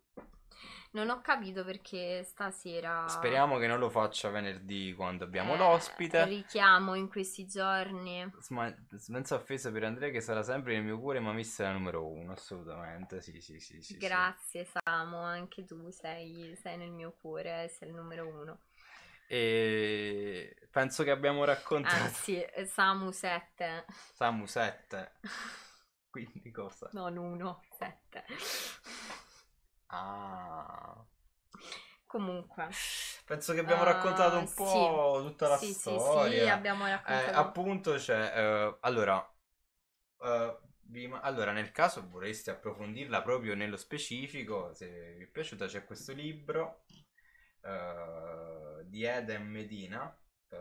B: Non ho capito perché stasera. Speriamo
A: che non lo faccia venerdì quando abbiamo eh, l'ospite.
B: Richiamo in questi giorni.
A: Sma- senza offesa per Andrea, che sarà sempre nel mio cuore, ma miss è la numero uno. Assolutamente. Sì, sì, sì. sì
B: Grazie, sì. Samo. Anche tu sei, sei nel mio cuore, sei il numero uno.
A: E penso che abbiamo raccontato. Anzi,
B: ah, eh, sì, Samu 7.
A: Samu 7. Quindi cosa?
B: Non 1, 7.
A: Ah.
B: Comunque.
A: Penso che abbiamo uh, raccontato un po' sì. tutta la sì, storia. Sì, sì, abbiamo eh, raccontato. Eh, appunto, cioè, uh, allora, uh, eh, vi, allora, nel caso vorreste approfondirla proprio nello specifico, se vi è piaciuta c'è questo libro eh, di Eden e Medina,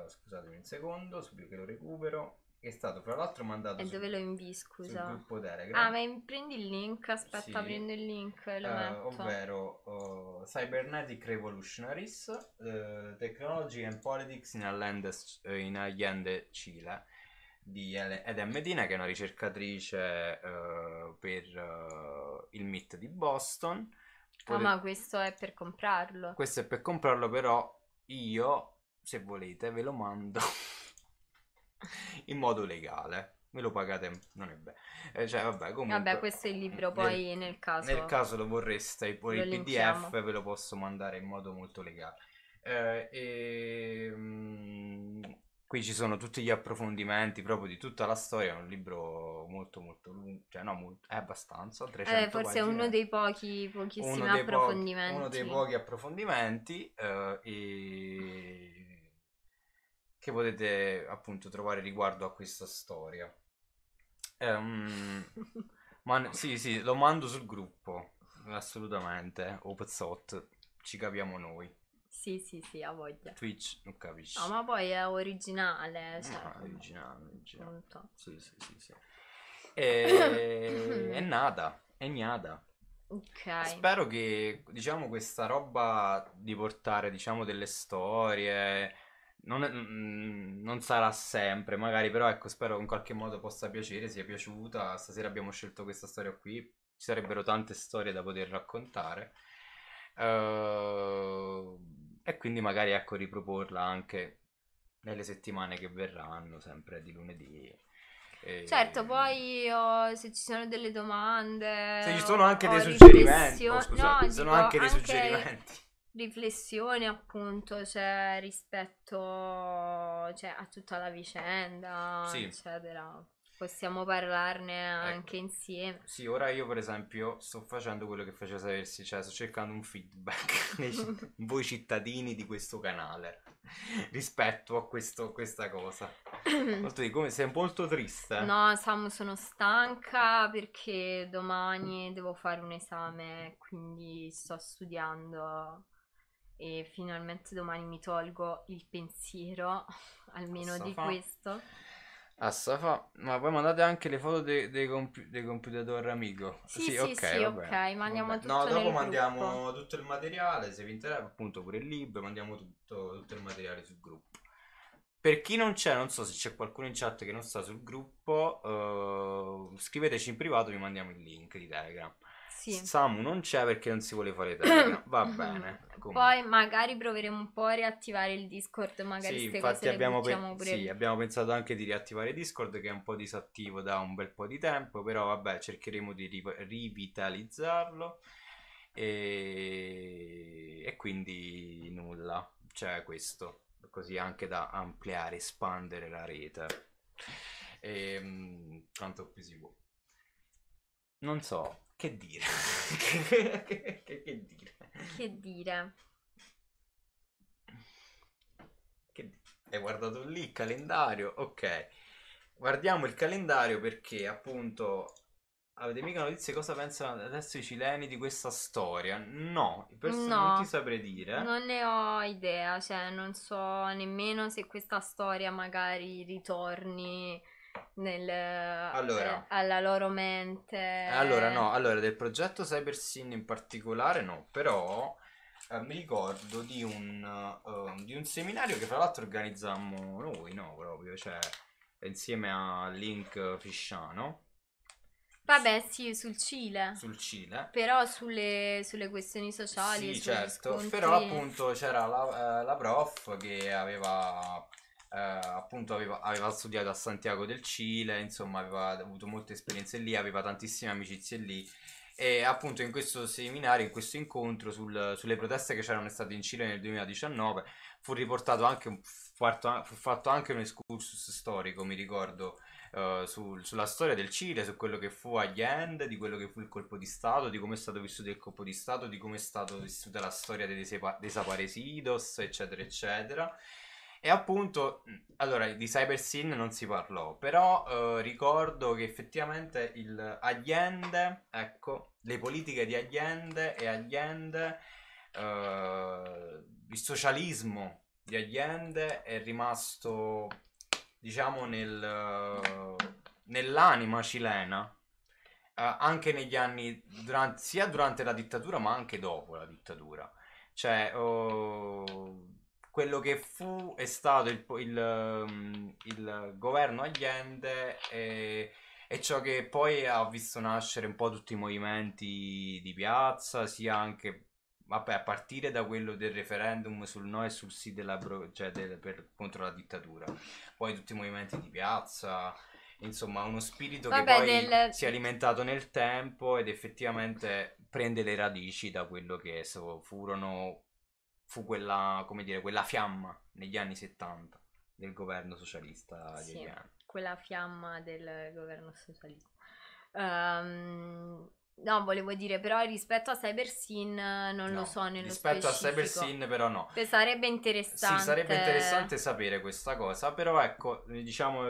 A: scusatemi un secondo, subito che lo recupero, è stato fra l'altro mandato e su, dove
B: lo invi scusa? sul gruppo Telegram ah ma in, prendi il link aspetta sì. prendo il link e lo uh, metto ovvero
A: uh, oh, Cybernetic Revolutionaries uh, Technology and Politics in Allende, eh, in Allende Cile di Eden Medina che è una ricercatrice per il MIT di Boston Pot- ah ma
B: questo è per comprarlo
A: questo è per comprarlo però io se volete ve lo mando in modo legale. Me lo pagate, non è bello. Eh, cioè, vabbè, comunque, vabbè, questo è il libro, poi nel, nel caso... Nel caso lo vorreste, poi lo il linkiamo. PDF ve lo posso mandare in modo molto legale. Eh, e, ehm, mh, qui ci sono tutti gli approfondimenti proprio di tutta la storia, è un libro molto molto lungo, cioè no, molto, è abbastanza, 300 eh, Forse pagine. è uno
B: dei pochi, pochissimi uno dei approfondimenti. Pochi, uno dei pochi
A: approfondimenti eh, e che potete appunto trovare riguardo a questa storia. Ehm, um, man- sì, sì, lo mando sul gruppo, assolutamente, Opzot, ci capiamo noi.
B: Sì, sì, sì, ha voglia.
A: Twitch non capisci. No, ma
B: poi è originale. Ah, cioè... No, originale,
A: originale. Punto. Sì, sì, sì, sì. E... è nata, è nata.
B: Ok. Spero
A: che, diciamo, questa roba di portare, diciamo, delle storie non, è, mm, non, sarà sempre, magari, però ecco, spero in qualche modo possa piacere, sia piaciuta. Stasera abbiamo scelto questa storia qui, ci sarebbero tante storie da poter raccontare. Uh, e quindi magari ecco riproporla anche nelle settimane che verranno, sempre di lunedì. E... Certo,
B: ehm, poi oh, se ci sono delle domande... Se ci sono anche dei suggerimenti... Oh, scusa, no, sono anche dei anche... suggerimenti riflessione appunto cioè, rispetto cioè, a tutta la vicenda, sì. eccetera. Possiamo parlarne ecco. anche ecco. insieme.
A: Sì, ora io per esempio sto facendo quello che faceva sapersi, cioè sto cercando un feedback voi cittadini di questo canale rispetto a questo, questa cosa. Molto di come sei molto triste.
B: No, Sam, sono stanca perché domani devo fare un esame, quindi sto studiando e finalmente domani mi tolgo il pensiero almeno Assafa. di questo.
A: Assafa, ma poi mandate anche le foto dei, dei, compi- dei computer amico. Sì, sì, sì, ok, sì, okay.
B: mandiamo tutto. No, dopo mandiamo
A: gruppo. tutto il materiale, se vi interessa, appunto pure il libro, mandiamo tutto, tutto il materiale sul gruppo. Per chi non c'è, non so se c'è qualcuno in chat che non sta sul gruppo, uh, scriveteci in privato, vi mandiamo il link di Telegram. Sì. Samu non c'è perché non si vuole fare Telegram. Va mhm. bene. Comunque. Poi
B: magari proveremo un po' a riattivare il Discord, magari sì, infatti abbiamo, pe- sì,
A: abbiamo pensato anche di riattivare Discord che è un po' disattivo da un bel po' di tempo, però vabbè, cercheremo di ri- rivitalizzarlo. E... e quindi nulla, cioè questo, così anche da ampliare, espandere la rete. E, ehm, tanto qui si può. Non so, che dire? che, che, che, dire?
B: Che dire?
A: Che dire? Hai guardato lì il calendario? Ok. Guardiamo il calendario perché appunto Avete mica notizie cosa pensano adesso i cileni di questa storia? No, no, non ti saprei dire. Non
B: ne ho idea, cioè non so nemmeno se questa storia magari ritorni nel, allora, eh, alla loro mente. Allora, no,
A: allora del progetto CyberSyn in particolare no, però eh, mi ricordo di un, uh, di un, seminario che fra l'altro organizzammo noi, no, proprio, cioè insieme a Link Fisciano.
B: Vabbè, sì, sul Cile. Sul Cile. Però sulle, sulle questioni sociali. Sì, certo. Riscontri... Però appunto
A: c'era la, eh, la prof che aveva eh, appunto aveva, aveva, studiato a Santiago del Cile, insomma aveva avuto molte esperienze lì, aveva tantissime amicizie lì e appunto in questo seminario, in questo incontro sul, sulle proteste che c'erano state in Cile nel 2019 fu riportato anche un, fu fatto anche un excursus storico, mi ricordo, Uh, sul, sulla storia del Cile, su quello che fu Allende, di quello che fu il colpo di Stato, di come è stato vissuto il colpo di Stato, di come è stata vissuta la storia dei, desaparecidos, eccetera, eccetera. E appunto, mm, allora, di Cyber Sin non si parlò, però eh, ricordo che effettivamente il Allende, ecco, le politiche di Allende e Allende, eh, il socialismo di Allende è rimasto, diciamo, nel, nell'anima cilena, eh, anche negli anni, durante, sia durante la dittatura ma anche dopo la dittatura. Cioè... Oh, quello che fu è stato il, il, mm, il governo Allende e, e, ciò che poi ha visto nascere un po' tutti i movimenti di piazza, sia anche vabbè, a partire da quello del referendum sul no e sul sì della, cioè del, per, contro la dittatura, poi tutti i movimenti di piazza. Insomma, uno spirito vabbè, che poi del... si è alimentato nel tempo ed effettivamente prende le radici da quello che furono fu quella, come dire, quella fiamma negli anni 70 del governo socialista sì,
B: quella fiamma del governo socialista. Um, no, volevo dire, però rispetto a CyberSyn eh, non no, lo so nello rispetto specifico. Rispetto a CyberSyn però no. Beh, sarebbe interessante. Sì, sarebbe interessante
A: sapere questa cosa, però ecco, diciamo,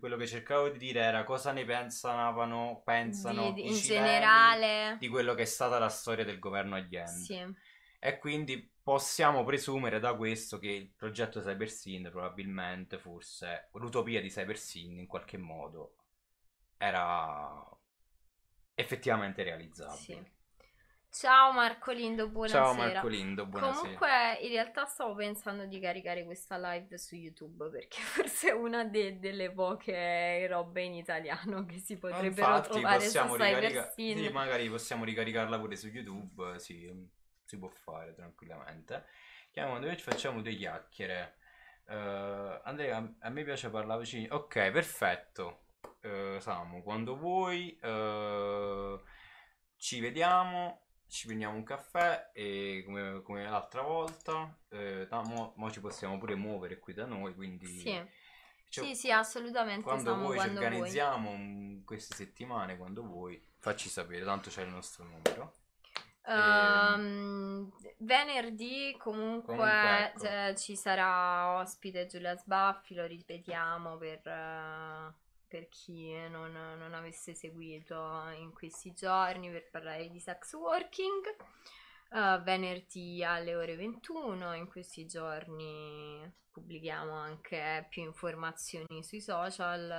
A: quello che cercavo di dire era cosa ne pensavano, pensano di, in generale di quello che è stata la storia del governo Alien. Sì. E quindi possiamo presumere da questo che il progetto CyberSyn probabilmente forse l'utopia di CyberSyn in qualche modo era effettivamente realizzabile. Sì.
B: Ciao Marco Lindo, buonasera. Ciao Marco Lindo, buonasera. Comunque, in realtà stavo pensando di caricare questa live su YouTube perché forse è una de- delle poche robe in italiano che si potrebbero Infatti, trovare su ricarica- Sì,
A: magari possiamo ricaricarla pure su YouTube, sì si può fare tranquillamente. Chiamiamo noi e facciamo due chiacchiere. Uh, Andrea, a me piace parlare vicino. Ok, perfetto. Uh, Samu, quando vuoi uh, ci vediamo, ci prendiamo un caffè e come, come l'altra volta, uh, no, mo, ci possiamo pure muovere qui da noi, quindi... Sì. Cioè, sì,
B: sì, assolutamente. Quando Samu, vuoi quando ci organizziamo
A: vuoi. Mm, queste settimane, quando vuoi, facci sapere, tanto c'è il nostro numero.
B: Um, venerdì comunque, comunque ecco. cioè, ci sarà ospite Giulia Sbaffi, lo ripetiamo per, per chi non, non, avesse seguito in questi giorni per parlare di sex working. Uh, venerdì alle ore 21 in questi giorni pubblichiamo anche più informazioni sui social